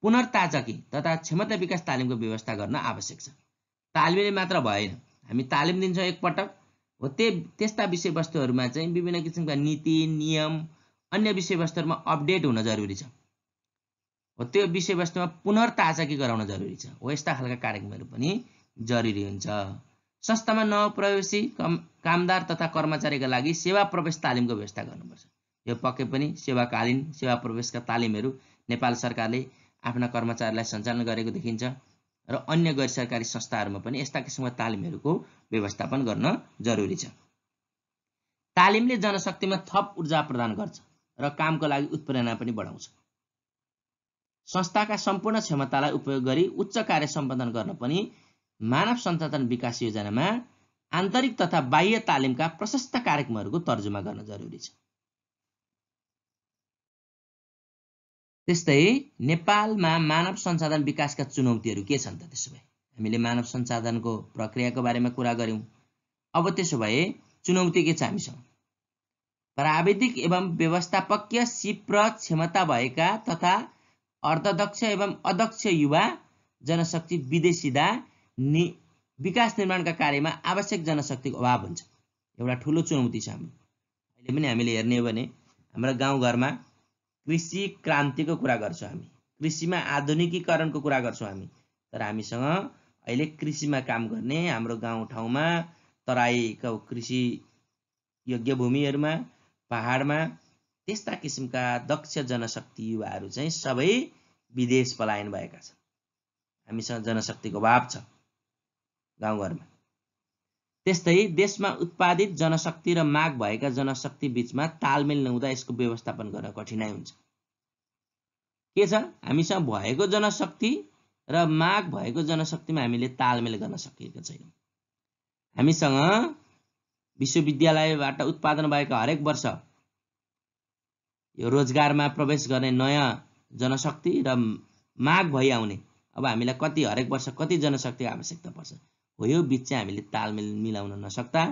पुनर्ताजकी तथा क्षमता विकास तालिमको व्यवस्था गर्न आवश्यक छ तालिमले मात्र भएन हामी तालिम दिन्छौँ एकपटक हो त्यही त्यस्ता विषयवस्तुहरूमा चाहिँ विभिन्न किसिमका नीति नियम अन्य विषयवस्तुहरूमा अपडेट हुन जरुरी छ हो त्यो विषयवस्तुमा पुनर्ताजाकी गराउन जरुरी छ हो यस्ता खालका कार्यक्रमहरू पनि जरुरी हुन्छ संस्थामा नवप्रवेशी कम कामदार तथा कर्मचारीका लागि सेवा प्रवेश तालिमको व्यवस्था गर्नुपर्छ यो पक्कै पनि सेवाकालीन सेवा प्रवेशका तालिमहरू नेपाल सरकारले आफ्ना कर्मचारीलाई सञ्चालन गरेको देखिन्छ र अन्य गैर सरकारी संस्थाहरूमा पनि यस्ता किसिमका तालिमहरूको व्यवस्थापन गर्न जरुरी छ तालिमले जनशक्तिमा थप ऊर्जा प्रदान गर्छ र कामको लागि उत्प्रेरणा पनि बढाउँछ संस्थाका सम्पूर्ण क्षमतालाई उपयोग गरी उच्च कार्य सम्पादन गर्न पनि मानव संसाधन विकास योजनामा आन्तरिक तथा बाह्य तालिमका प्रशस्त कार्यक्रमहरूको तर्जुमा गर्न जरुरी छ त्यस्तै नेपालमा मानव संसाधन विकासका चुनौतीहरू के छन् त त्यसो भए हामीले मानव संसाधनको प्रक्रियाको बारेमा कुरा गऱ्यौँ अब त्यसो भए चुनौती के छ हामीसँग प्राविधिक एवं व्यवस्थापकीय सिप र क्षमता भएका तथा अर्धदक्ष एवं अध्यक्ष युवा जनशक्ति विदेशिदा नि विकास निर्माणका कार्यमा आवश्यक जनशक्तिको अभाव हुन्छ एउटा ठुलो चुनौती छ हाम्रो अहिले पनि हामीले हेर्ने हो भने हाम्रो गाउँघरमा कृषि क्रान्तिको कुरा गर्छौँ हामी कृषिमा आधुनिकीकरणको कुरा गर्छौँ हामी तर हामीसँग अहिले कृषिमा काम गर्ने हाम्रो गाउँठाउँमा तराईको कृषि योग्य भूमिहरूमा पहाडमा त्यस्ता किसिमका दक्ष जनशक्ति युवाहरू चाहिँ सबै विदेश पलायन भएका छन् हामीसँग जनशक्तिको अभाव छ गाउँघरमा त्यस्तै देशमा उत्पादित जनशक्ति र माग भएका जनशक्ति बिचमा तालमेल नहुँदा यसको व्यवस्थापन गर्न कठिनाइ हुन्छ के छ हामीसँग भएको जनशक्ति र माग भएको जनशक्तिमा हामीले तालमेल गर्न सकिएको छैन हामीसँग विश्वविद्यालयबाट उत्पादन भएका हरेक वर्ष यो रोजगारमा प्रवेश गर्ने नयाँ जनशक्ति र माग भइ आउने अब हामीलाई कति हरेक वर्ष कति जनशक्तिको आवश्यकता पर्छ हो यो बिच चाहिँ हामीले तालमेल मिलाउन नसक्दा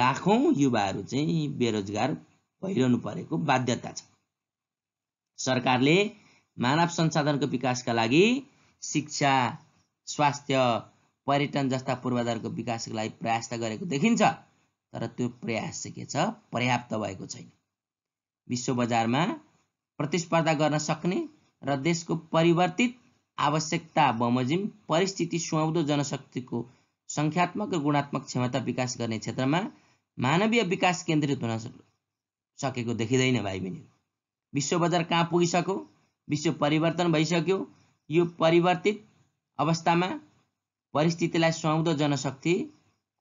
लाखौँ युवाहरू चाहिँ बेरोजगार भइरहनु परेको बाध्यता छ सरकारले मानव संसाधनको विकासका लागि शिक्षा स्वास्थ्य पर्यटन जस्ता पूर्वाधारको विकासको लागि प्रयास त गरेको देखिन्छ तर त्यो प्रयास चाहिँ के छ पर्याप्त भएको छैन विश्व बजारमा प्रतिस्पर्धा गर्न सक्ने र देशको परिवर्तित आवश्यकता बमोजिम परिस्थिति सुहाउँदो जनशक्तिको सङ्ख्यात्मक र गुणात्मक क्षमता विकास गर्ने क्षेत्रमा मानवीय विकास केन्द्रित हुन सकेको देखिँदैन भाइ बहिनी विश्व बजार कहाँ पुगिसक्यो विश्व परिवर्तन भइसक्यो यो परिवर्तित अवस्थामा परिस्थितिलाई सुहाउँदो जनशक्ति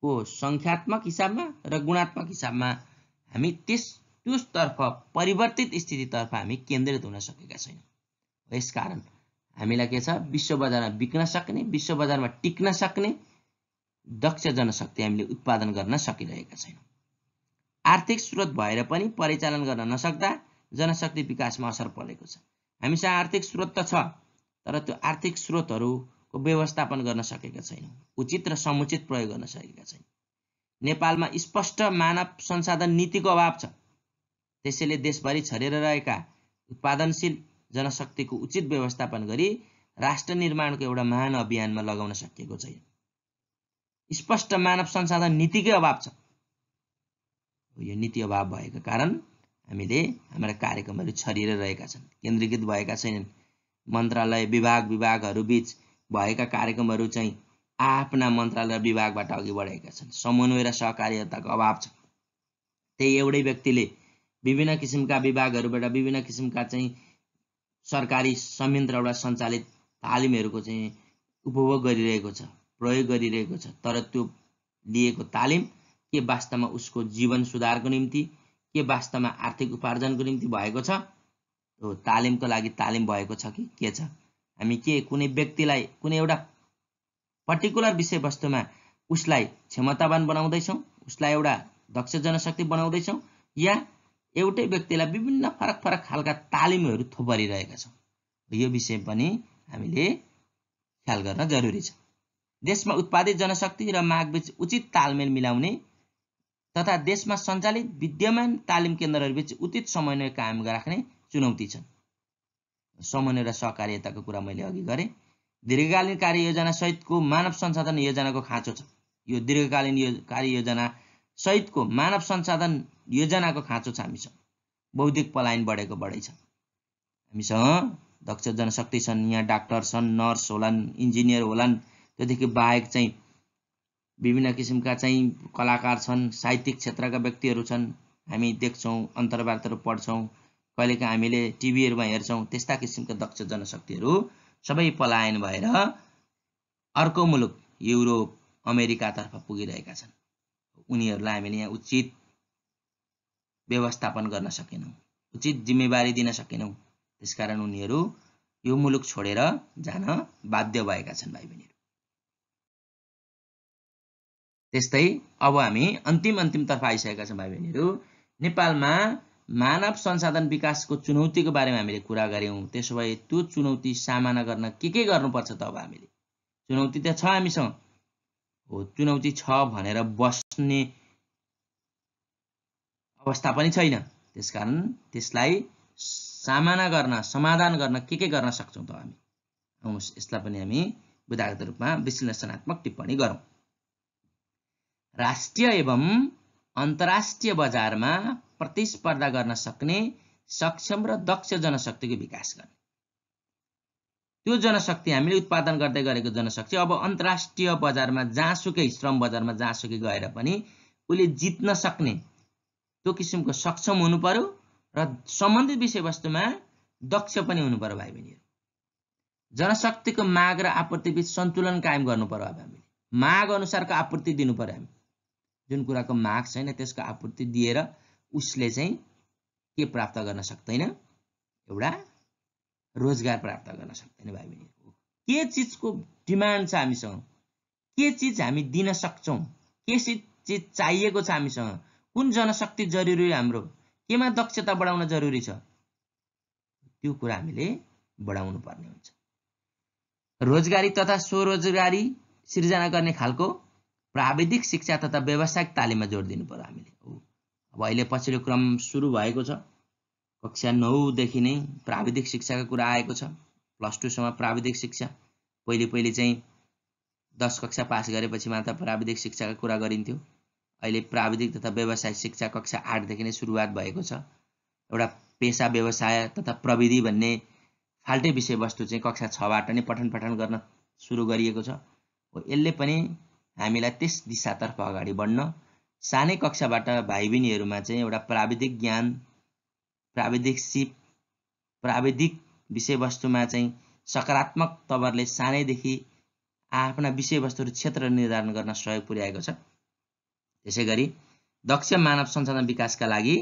को सङ्ख्यात्मक हिसाबमा र गुणात्मक हिसाबमा हामी त्यस त्यसतर्फ परिवर्तित स्थितितर्फ हामी केन्द्रित हुन सकेका छैनौँ यसकारण हामीलाई के छ विश्व बजारमा बिक्न सक्ने विश्व बजारमा टिक्न सक्ने दक्ष जनशक्ति हामीले उत्पादन गर्न सकिरहेका छैनौँ आर्थिक स्रोत भएर पनि परिचालन गर्न नसक्दा जनशक्ति विकासमा असर परेको छ हामीसँग आर्थिक स्रोत त छ तर त्यो आर्थिक स्रोतहरू को व्यवस्थापन गर्न सकेका छैनौँ उचित र समुचित प्रयोग गर्न सकेका छैनौँ नेपालमा स्पष्ट मानव संसाधन नीतिको अभाव छ त्यसैले देशभरि छरेर रहेका उत्पादनशील जनशक्तिको उचित व्यवस्थापन गरी राष्ट्र निर्माणको एउटा महान अभियानमा लगाउन सकिएको छैन स्पष्ट मानव संसाधन नीतिकै अभाव छ यो नीति अभाव भएको कारण हामीले हाम्रा कार्यक्रमहरू छरिएर रहेका छन् केन्द्रीकृत भएका छैनन् मन्त्रालय विभाग विभागहरू बिच भएका कार्यक्रमहरू चाहिँ आफ्ना मन्त्रालय विभागबाट अघि बढेका छन् समन्वय र सहकार्यताको अभाव छ त्यही एउटै व्यक्तिले विभिन्न किसिमका विभागहरूबाट विभिन्न किसिमका चाहिँ सरकारी संयन्त्रबाट सञ्चालित तालिमहरूको चाहिँ उपभोग गरिरहेको छ प्रयोग गरिरहेको छ तर त्यो लिएको तालिम के वास्तवमा उसको जीवन सुधारको निम्ति के वास्तवमा आर्थिक उपार्जनको निम्ति भएको छ हो तालिमको लागि तालिम भएको छ कि के छ हामी के कुनै व्यक्तिलाई कुनै एउटा पर्टिकुलर विषयवस्तुमा उसलाई क्षमतावान बनाउँदैछौँ उसलाई एउटा दक्ष जनशक्ति बनाउँदैछौँ या एउटै व्यक्तिलाई विभिन्न फरक फरक खालका तालिमहरू थोपरिरहेका छौँ यो विषय पनि हामीले ख्याल गर्न जरुरी छ देशमा उत्पादित जनशक्ति र मागबीच उचित तालमेल मिलाउने तथा देशमा सञ्चालित विद्यमान तालिम केन्द्रहरूबीच उचित समन्वय कायम राख्ने चुनौती छन् समन्वय र सहकार्यताको कुरा मैले अघि गरेँ दीर्घकालीन कार्ययोजना सहितको मानव संसाधन योजनाको खाँचो छ यो दीर्घकालीन यो कार्ययोजना सहितको मानव संसाधन योजनाको खाँचो छ हामीसँग बौद्धिक पलायन बढेको बढै छ हामीसँग दक्ष जनशक्ति छन् यहाँ डाक्टर छन् नर्स होलान् इन्जिनियर होलान् त्योदेखि बाहेक चाहिँ विभिन्न किसिमका चाहिँ कलाकार छन् साहित्यिक क्षेत्रका व्यक्तिहरू छन् हामी देख्छौँ अन्तर्वार्ताहरू पढ्छौँ कहिलेकाहीँ हामीले टिभीहरूमा हेर्छौँ त्यस्ता किसिमका दक्ष जनशक्तिहरू सबै पलायन भएर अर्को मुलुक युरोप अमेरिकातर्फ पुगिरहेका छन् उनीहरूलाई हामीले यहाँ उचित व्यवस्थापन गर्न सकेनौँ उचित जिम्मेवारी दिन सकेनौँ त्यसकारण उनीहरू यो मुलुक छोडेर जान बाध्य भएका छन् भाइ बहिनीहरू त्यस्तै अब हामी अन्तिम अन्तिमतर्फ आइसकेका छौँ भाइ बहिनीहरू नेपालमा मानव संसाधन विकासको चुनौतीको बारेमा हामीले कुरा गऱ्यौँ त्यसो भए त्यो चुनौती सामना गर्न के के गर्नुपर्छ त अब हामीले चुनौती त छ हामीसँग हो चुनौती छ भनेर बस्ने अवस्था पनि छैन त्यसकारण त्यसलाई सामना गर्न समाधान गर्न के के गर्न सक्छौँ त हामी आउनुहोस् यसलाई पनि हामी विधागत रूपमा विश्लेषणात्मक टिप्पणी गरौँ राष्ट्रिय एवं अन्तर्राष्ट्रिय बजारमा प्रतिस्पर्धा गर्न सक्ने सक्षम र दक्ष जनशक्तिको विकास गर्ने त्यो जनशक्ति हामीले उत्पादन गर्दै गरेको जनशक्ति अब अन्तर्राष्ट्रिय बजारमा जहाँसुकै श्रम बजारमा जहाँसुकै गएर पनि उसले जित्न सक्ने त्यो किसिमको सक्षम हुनु पर्यो र सम्बन्धित विषयवस्तुमा दक्ष पनि हुनु पर्यो भाइ बहिनीहरू जनशक्तिको माग र आपूर्तिबीच सन्तुलन कायम गर्नु पर्यो अब हामीले माग अनुसारको आपूर्ति दिनु पर्यो हामी जुन कुराको माग छैन त्यसको आपूर्ति दिएर उसले चाहिँ के प्राप्त गर्न सक्दैन एउटा रोजगार प्राप्त गर्न सक्दैन भाइ बहिनीहरूको के चिजको डिमान्ड छ हामीसँग के चिज हामी दिन सक्छौँ के चिज चाहिएको छ हामीसँग कुन जनशक्ति जरुरी हाम्रो केमा दक्षता बढाउन जरुरी छ त्यो कुरा हामीले बढाउनु पर्ने हुन्छ रोजगारी तथा स्वरोजगारी सिर्जना गर्ने खालको प्राविधिक शिक्षा तथा व्यावसायिक तालिममा जोड दिनु पर्यो हामीले अब अहिले पछिल्लो क्रम सुरु भएको छ कक्षा नौदेखि नै प्राविधिक शिक्षाको कुरा आएको छ प्लस टूसम्म प्राविधिक शिक्षा पहिले पहिले चाहिँ दस कक्षा पास गरेपछि मात्र प्राविधिक शिक्षाको कुरा गरिन्थ्यो अहिले प्राविधिक तथा व्यवसाय शिक्षा कक्षा आठदेखि नै सुरुवात भएको छ एउटा पेसा व्यवसाय तथा प्रविधि भन्ने फाल्टै विषयवस्तु चाहिँ कक्षा छबाट नै पठन पठन गर्न सुरु गरिएको छ यसले पनि हामीलाई त्यस दिशातर्फ अगाडि बढ्न सानै कक्षाबाट भाइ बहिनीहरूमा चाहिँ एउटा प्राविधिक ज्ञान प्राविधिक सिप प्राविधिक विषयवस्तुमा चाहिँ सकारात्मक तवरले सानैदेखि आफ्ना विषयवस्तुहरू क्षेत्र निर्धारण गर्न सहयोग पुर्याएको छ त्यसै गरी दक्ष मानव संसाधन विकासका लागि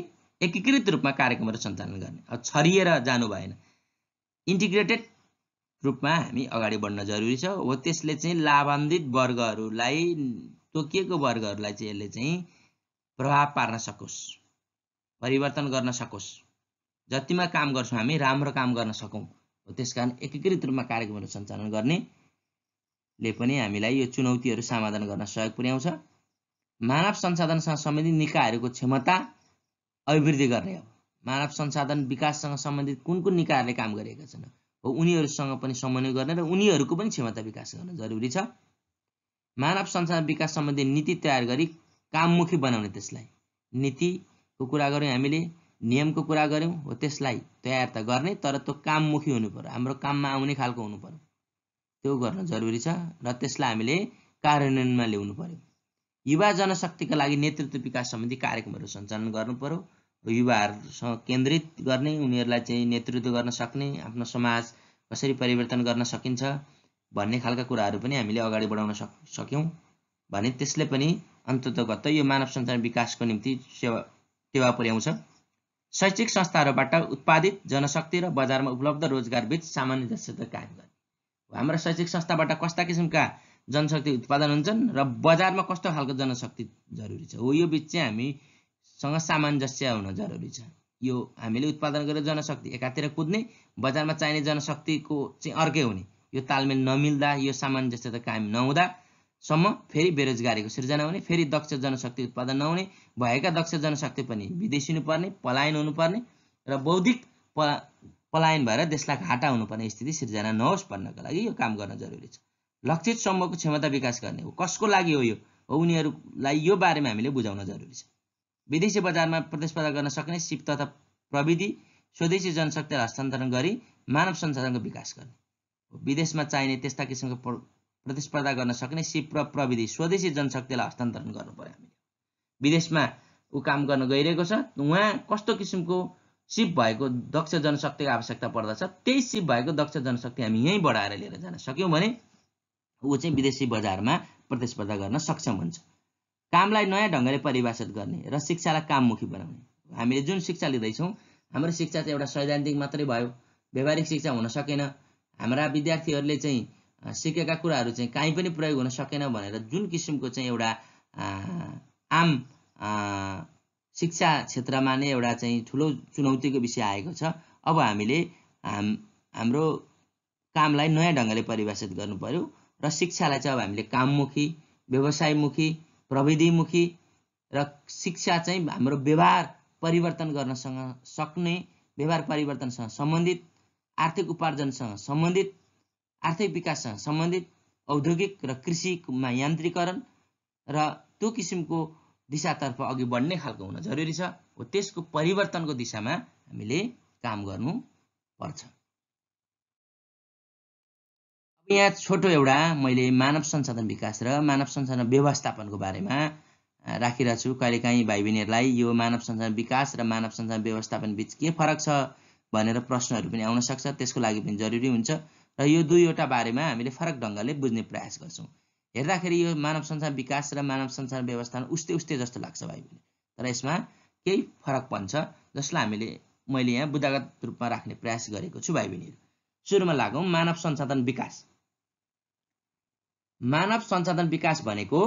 एकीकृत रूपमा कार्यक्रमहरू सञ्चालन गर्ने अब छरिएर जानु भएन इन्टिग्रेटेड रूपमा हामी अगाडि बढ्न जरुरी छ हो त्यसले चाहिँ लाभान्वित वर्गहरूलाई तोकिएको वर्गहरूलाई चाहिँ यसले चाहिँ प्रभाव पार्न सकोस् परिवर्तन गर्न सकोस् जतिमा काम गर्छौँ हामी राम्रो काम गर्न सकौँ हो त्यस कारण एकीकृत रूपमा कार्यक्रमहरू सञ्चालन गर्नेले पनि हामीलाई यो चुनौतीहरू समाधान गर्न सहयोग पुर्याउँछ मानव संसाधनसँग सम्बन्धित निकायहरूको क्षमता अभिवृद्धि गर्ने हो मानव संसाधन विकाससँग सम्बन्धित कुन कुन निकायहरूले काम गरेका छन् हो उनीहरूसँग पनि समन्वय गर्ने र उनीहरूको पनि क्षमता विकास गर्न जरुरी छ मानव संसार विकास सम्बन्धी नीति तयार गरी काममुखी बनाउने त्यसलाई नीतिको कुरा गऱ्यौँ हामीले नियमको कुरा गऱ्यौँ हो त्यसलाई तयार त गर्ने तर त्यो काममुखी हुनु पऱ्यो हाम्रो काममा आउने खालको हुनु पऱ्यो त्यो गर्न जरुरी छ र त्यसलाई हामीले कार्यान्वयनमा ल्याउनु पऱ्यो युवा जनशक्तिका लागि नेतृत्व विकास सम्बन्धी कार्यक्रमहरू सञ्चालन गर्नु पऱ्यो युवाहरूसँग केन्द्रित गर्ने उनीहरूलाई चाहिँ नेतृत्व गर्न सक्ने आफ्नो समाज कसरी परिवर्तन गर्न सकिन्छ भन्ने खालका कुराहरू पनि हामीले अगाडि बढाउन सक सक्यौँ भने त्यसले पनि अन्ततगत यो मानव संसार विकासको निम्ति सेवा टेवा पुर्याउँछ शैक्षिक संस्थाहरूबाट उत्पादित जनशक्ति र बजारमा उपलब्ध रोजगारबीच सामान्य दक्षता कायम गर्ने हाम्रो शैक्षिक संस्थाबाट कस्ता किसिमका जनशक्ति उत्पादन हुन्छन् र बजारमा कस्तो खालको जनशक्ति जरुरी छ हो यो बिच चाहिँ हामीसँग सामञ्जस्य हुन जरुरी छ यो हामीले उत्पादन गरेर जनशक्ति एकातिर कुद्ने बजारमा चाहिने जनशक्तिको चाहिँ अर्कै हुने यो तालमेल नमिल्दा यो सामञ्जस्यता कायम नहुँदासम्म फेरि बेरोजगारीको सिर्जना हुने फेरि दक्ष जनशक्ति उत्पादन नहुने भएका दक्ष जनशक्ति पनि विदेशी हुनुपर्ने पलायन हुनुपर्ने र बौद्धिक पलायन भएर देशलाई घाटा हुनुपर्ने स्थिति सिर्जना नहोस् भन्नको लागि यो काम गर्न जरुरी छ लक्षित समूहको क्षमता विकास गर्ने हो कसको लागि हो यो हो उनीहरूलाई यो बारेमा हामीले बुझाउन जरुरी छ विदेशी बजारमा प्रतिस्पर्धा गर्न सक्ने सिप तथा प्रविधि स्वदेशी जनशक्तिलाई हस्तान्तरण गरी मानव संसाधनको विकास गर्ने विदेशमा चाहिने त्यस्ता किसिमको प्रतिस्पर्धा गर्न सक्ने सिप र प्रविधि स्वदेशी जनशक्तिलाई हस्तान्तरण गर्नु पऱ्यो हामीले विदेशमा ऊ काम गर्न गइरहेको छ उहाँ कस्तो किसिमको सिप भएको दक्ष जनशक्तिको आवश्यकता पर्दछ त्यही सिप भएको दक्ष जनशक्ति हामी यहीँ बढाएर लिएर जान सक्यौँ भने ऊ चाहिँ विदेशी बजारमा प्रतिस्पर्धा गर्न सक्षम हुन्छ कामलाई नयाँ ढङ्गले परिभाषित गर्ने र शिक्षालाई काममुखी बनाउने हामीले जुन शिक्षा लिँदैछौँ हाम्रो शिक्षा चाहिँ एउटा सैद्धान्तिक मात्रै भयो व्यावहारिक शिक्षा हुन सकेन हाम्रा विद्यार्थीहरूले चाहिँ सिकेका कुराहरू चाहिँ काहीँ पनि प्रयोग हुन सकेन भनेर जुन किसिमको चाहिँ एउटा आम शिक्षा क्षेत्रमा नै एउटा चाहिँ ठुलो चुनौतीको विषय आएको छ अब हामीले हाम हाम्रो कामलाई नयाँ ढङ्गले परिभाषित गर्नु पऱ्यो र शिक्षालाई चाहिँ अब हामीले काममुखी व्यवसायमुखी प्रविधिमुखी र शिक्षा चाहिँ हाम्रो व्यवहार परिवर्तन गर्नसँग सक्ने व्यवहार परिवर्तनसँग सम्बन्धित आर्थिक उपार्जनसँग सम्बन्धित आर्थिक विकाससँग सम्बन्धित औद्योगिक र कृषिमा यान्त्रिकरण र त्यो किसिमको दिशातर्फ अघि बढ्ने खालको हुन जरुरी छ हो त्यसको परिवर्तनको दिशामा हामीले काम गर्नुपर्छ अब यहाँ छोटो एउटा मैले मानव संसाधन विकास र मानव संसाधन व्यवस्थापनको बारेमा राखिरहेको छु कहिलेकाहीँ भाइ बहिनीहरूलाई यो मानव संसाधन विकास र मानव संसाधन व्यवस्थापन बिच के फरक छ भनेर प्रश्नहरू पनि आउन सक्छ त्यसको लागि पनि जरुरी हुन्छ र यो दुईवटा बारेमा हामीले फरक ढङ्गले बुझ्ने प्रयास गर्छौँ हेर्दाखेरि यो मानव संसार विकास र मानव संसार व्यवस्थापन उस्तै उस्तै जस्तो लाग्छ भाइ तर यसमा केही फरक छ जसलाई हामीले मैले यहाँ बुदागत रूपमा राख्ने प्रयास गरेको छु भाइ बहिनीहरू सुरुमा लागौँ मानव संसाधन विकास मानव संसाधन विकास भनेको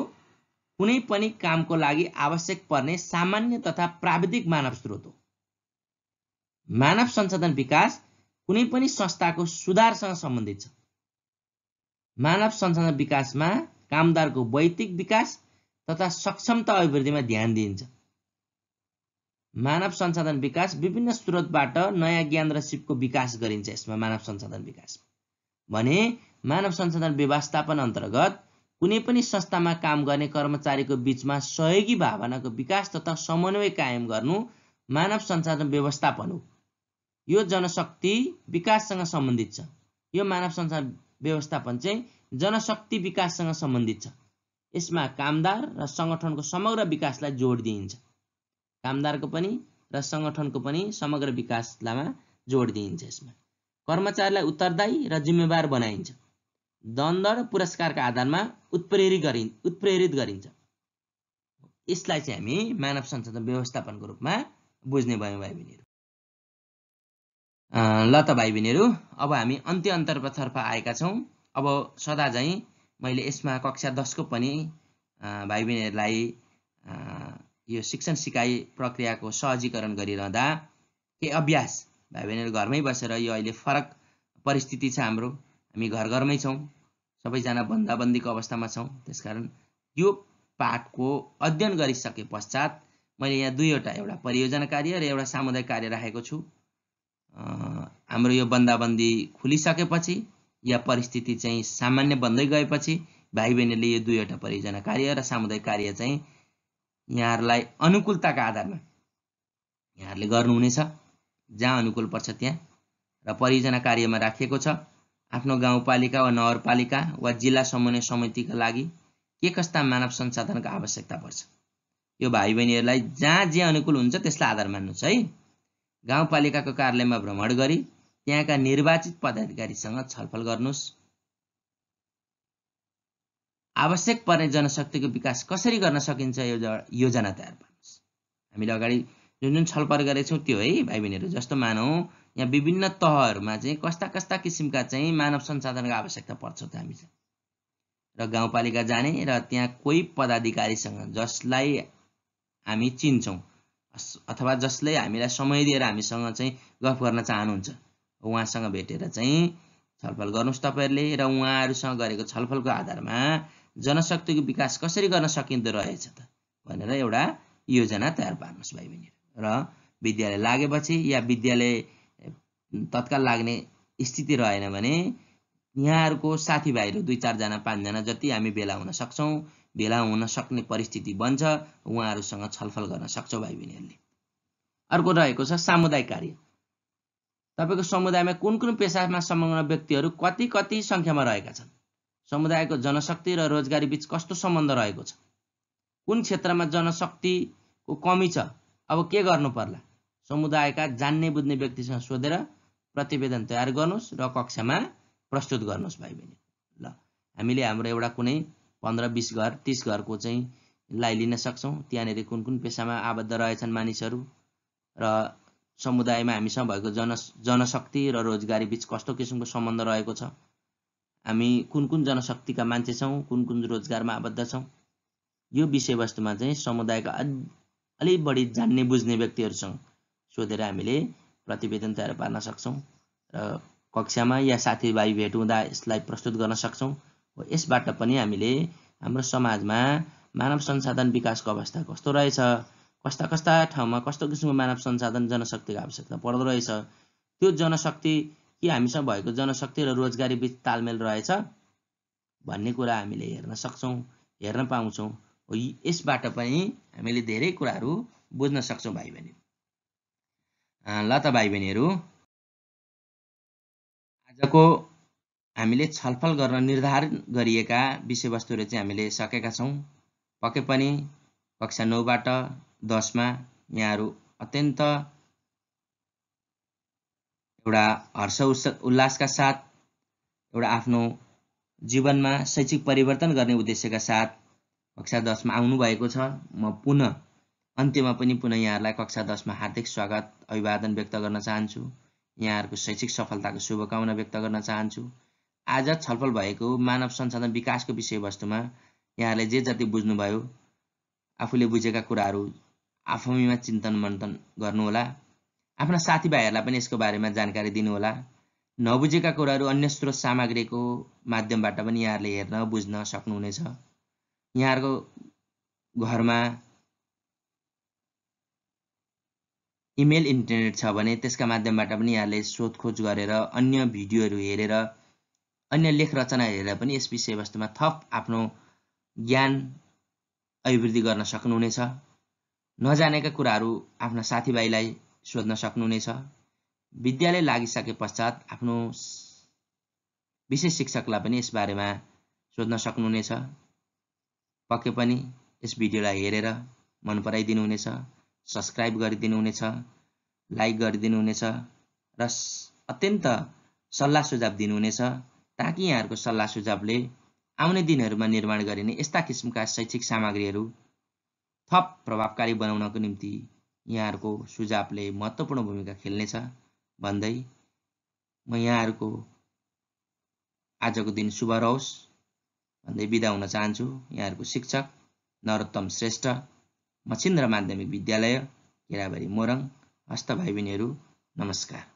कुनै पनि कामको लागि आवश्यक पर्ने सामान्य तथा प्राविधिक मानव स्रोत हो मानव संसाधन विकास कुनै पनि संस्थाको सुधारसँग सम्बन्धित छ मानव संसाधन विकासमा कामदारको वैदिक विकास तथा सक्षमता अभिवृद्धिमा ध्यान दिइन्छ मानव संसाधन विकास विभिन्न स्रोतबाट नयाँ ज्ञान र सिपको विकास गरिन्छ यसमा मानव संसाधन विकास भने मानव संसाधन व्यवस्थापन अन्तर्गत कुनै पनि संस्थामा काम गर्ने कर्मचारीको बिचमा सहयोगी भावनाको विकास तथा समन्वय कायम गर्नु मानव संसाधन व्यवस्थापन हो यो जनशक्ति विकाससँग सम्बन्धित छ यो मानव संसार व्यवस्थापन चाहिँ जनशक्ति विकाससँग सम्बन्धित छ यसमा कामदार र सङ्गठनको समग्र विकासलाई जोड दिइन्छ कामदारको पनि र सङ्गठनको पनि समग्र विकासलाई जोड दिइन्छ यसमा कर्मचारीलाई उत्तरदायी र जिम्मेवार बनाइन्छ दण्ड र पुरस्कारका आधारमा उत्प्रेरित गरि उत्प्रेरित गरिन्छ यसलाई चाहिँ हामी मानव संसाधन व्यवस्थापनको रूपमा बुझ्ने भयौँ भाइ बहिनीहरू ल त भाइ बहिनीहरू अब हामी अन्त्य अन्तर्वतर्फ आएका छौँ अब सदा झैँ मैले यसमा कक्षा दसको पनि भाइ बहिनीहरूलाई यो शिक्षण सिकाइ प्रक्रियाको सहजीकरण गरिरहँदा के अभ्यास भाइ बहिनीहरू घरमै बसेर यो अहिले फरक परिस्थिति छ हाम्रो हामी घर घरमै छौँ सबैजना बन्दाबन्दीको अवस्थामा छौँ त्यसकारण यो पाठको अध्ययन गरिसके पश्चात मैले यहाँ दुईवटा एउटा परियोजना कार्य र एउटा सामुदायिक कार्य राखेको छु हाम्रो यो बन्दाबन्दी खुलिसकेपछि या परिस्थिति चाहिँ सामान्य बन्दै गएपछि भाइ बहिनीले यो दुईवटा परियोजना कार्य र सामुदायिक कार्य चाहिँ यहाँहरूलाई अनुकूलताका आधारमा यहाँहरूले गर्नुहुनेछ जहाँ अनुकूल पर्छ त्यहाँ र परियोजना कार्यमा राखिएको छ आफ्नो गाउँपालिका वा नगरपालिका वा जिल्ला समन्वय समितिका लागि के कस्ता मानव संसाधनको आवश्यकता पर्छ यो भाइ बहिनीहरूलाई जहाँ जे अनुकूल हुन्छ त्यसलाई आधार मान्नुहोस् है गाउँपालिकाको कार्यालयमा भ्रमण गरी त्यहाँका निर्वाचित पदाधिकारीसँग छलफल गर्नुहोस् आवश्यक पर्ने जनशक्तिको विकास कसरी गर्न सकिन्छ योजना तयार पार्नुहोस् हामीले अगाडि जुन जुन छलफल गरेको छौँ त्यो है भाइ बहिनीहरू जस्तो मानौँ यहाँ विभिन्न तहहरूमा चाहिँ कस्ता कस्ता किसिमका चाहिँ मानव संसाधनको आवश्यकता पर्छ त हामी र गाउँपालिका जाने र त्यहाँ कोही पदाधिकारीसँग जसलाई हामी चिन्छौँ अथवा जसले हामीलाई समय दिएर हामीसँग चाहिँ गफ गर्न चाहनुहुन्छ उहाँसँग भेटेर चाहिँ छलफल गर्नुहोस् तपाईँहरूले र उहाँहरूसँग गरेको छलफलको आधारमा जनशक्तिको विकास कसरी गर्न सकिँदो रहेछ त भनेर एउटा योजना तयार पार्नुहोस् भाइ बहिनी र विद्यालय लागेपछि या विद्यालय तत्काल लाग्ने स्थिति रहेन भने यहाँहरूको साथीभाइहरू दुई चारजना पाँचजना जति हामी भेला हुन सक्छौँ भेला हुन सक्ने परिस्थिति बन्छ उहाँहरूसँग छलफल गर्न सक्छौँ भाइ बहिनीहरूले अर्को रहेको छ सामुदायिक कार्य तपाईँको समुदायमा कुन कुन पेसामा संलग्न व्यक्तिहरू कति कति सङ्ख्यामा रहेका छन् समुदायको जनशक्ति र रोजगारी बिच कस्तो सम्बन्ध रहेको छ कुन क्षेत्रमा जनशक्तिको कमी छ अब के गर्नु पर्ला समुदायका जान्ने बुझ्ने व्यक्तिसँग सोधेर प्रतिवेदन तयार गर्नुहोस् र कक्षामा प्रस्तुत गर्नुहोस् भाइ बहिनी ल हामीले हाम्रो एउटा कुनै पन्ध्र बिस घर तिस घरको चाहिँ लाई लिन सक्छौँ त्यहाँनिर कुन कुन पेसामा आबद्ध रहेछन् मानिसहरू र समुदायमा हामीसँग भएको जन जनशक्ति र रोजगारी बिच कस्तो किसिमको सम्बन्ध रहेको छ हामी कुन कुन जनशक्तिका मान्छे छौँ कुन कुन रोजगारमा आबद्ध छौँ यो विषयवस्तुमा चाहिँ समुदायका अलि बढी जान्ने बुझ्ने व्यक्तिहरूसँग सोधेर हामीले प्रतिवेदन तयार पार्न सक्छौँ र कक्षामा या साथीभाइ भेट हुँदा यसलाई प्रस्तुत गर्न सक्छौँ हो यसबाट पनि हामीले हाम्रो समाजमा मानव संसाधन विकासको अवस्था कस्तो रहेछ कस्ता कस्ता ठाउँमा कस्तो किसिमको मानव संसाधन जनशक्तिको आवश्यकता पर्दो रहेछ त्यो जनशक्ति कि हामीसँग भएको जनशक्ति र रोजगारी बिच तालमेल रहेछ भन्ने कुरा हामीले हेर्न सक्छौँ हेर्न पाउँछौँ यसबाट पनि हामीले धेरै कुराहरू बुझ्न सक्छौँ भाइ बहिनी ल त भाइ बहिनीहरू आजको हामीले छलफल गर्न निर्धारण गरिएका विषयवस्तुहरू चाहिँ हामीले सकेका छौँ पक्कै पनि कक्षा नौबाट दसमा यहाँहरू अत्यन्त एउटा हर्ष उस उल्लासका साथ एउटा आफ्नो जीवनमा शैक्षिक परिवर्तन गर्ने उद्देश्यका साथ कक्षा दसमा आउनुभएको छ म पुनः अन्त्यमा पनि पुनः यहाँहरूलाई कक्षा दसमा हार्दिक स्वागत अभिवादन व्यक्त गर्न चाहन्छु यहाँहरूको शैक्षिक सफलताको शुभकामना व्यक्त गर्न चाहन्छु आज छलफल भएको मानव संसाधन विकासको विषयवस्तुमा यहाँले जे जति बुझ्नुभयो आफूले बुझेका कुराहरू आफैमा चिन्तन मन्थन गर्नुहोला आफ्ना साथीभाइहरूलाई पनि यसको बारेमा जानकारी दिनुहोला नबुझेका कुराहरू अन्य स्रोत सामग्रीको माध्यमबाट पनि यहाँहरूले हेर्न बुझ्न सक्नुहुनेछ यहाँहरूको घरमा इमेल इन्टरनेट छ भने त्यसका माध्यमबाट पनि यहाँले सोधखोज गरेर अन्य भिडियोहरू हेरेर अन्य लेख रचना हेरेर पनि यस विषयवस्तुमा थप आफ्नो ज्ञान अभिवृद्धि गर्न सक्नुहुनेछ नजानेका कुराहरू आफ्ना साथीभाइलाई सोध्न सक्नुहुनेछ विद्यालय लागिसके पश्चात आफ्नो विशेष शिक्षकलाई पनि यसबारेमा सोध्न सक्नुहुनेछ पक्कै पनि यस भिडियोलाई हेरेर मन पराइदिनुहुनेछ सब्सक्राइब गरिदिनुहुनेछ लाइक गरिदिनुहुनेछ र अत्यन्त सल्लाह सुझाव दिनुहुनेछ ताकि यहाँहरूको सल्लाह सुझावले आउने दिनहरूमा निर्माण गरिने यस्ता किसिमका शैक्षिक सामग्रीहरू थप प्रभावकारी बनाउनको निम्ति यहाँहरूको सुझावले महत्त्वपूर्ण भूमिका खेल्नेछ भन्दै म यहाँहरूको आजको दिन शुभ रहोस् भन्दै बिदा हुन चाहन्छु यहाँहरूको शिक्षक नरोत्तम श्रेष्ठ मछिन्द्र माध्यमिक विद्यालय केराबारी मोरङ हस्त भाइ बहिनीहरू नमस्कार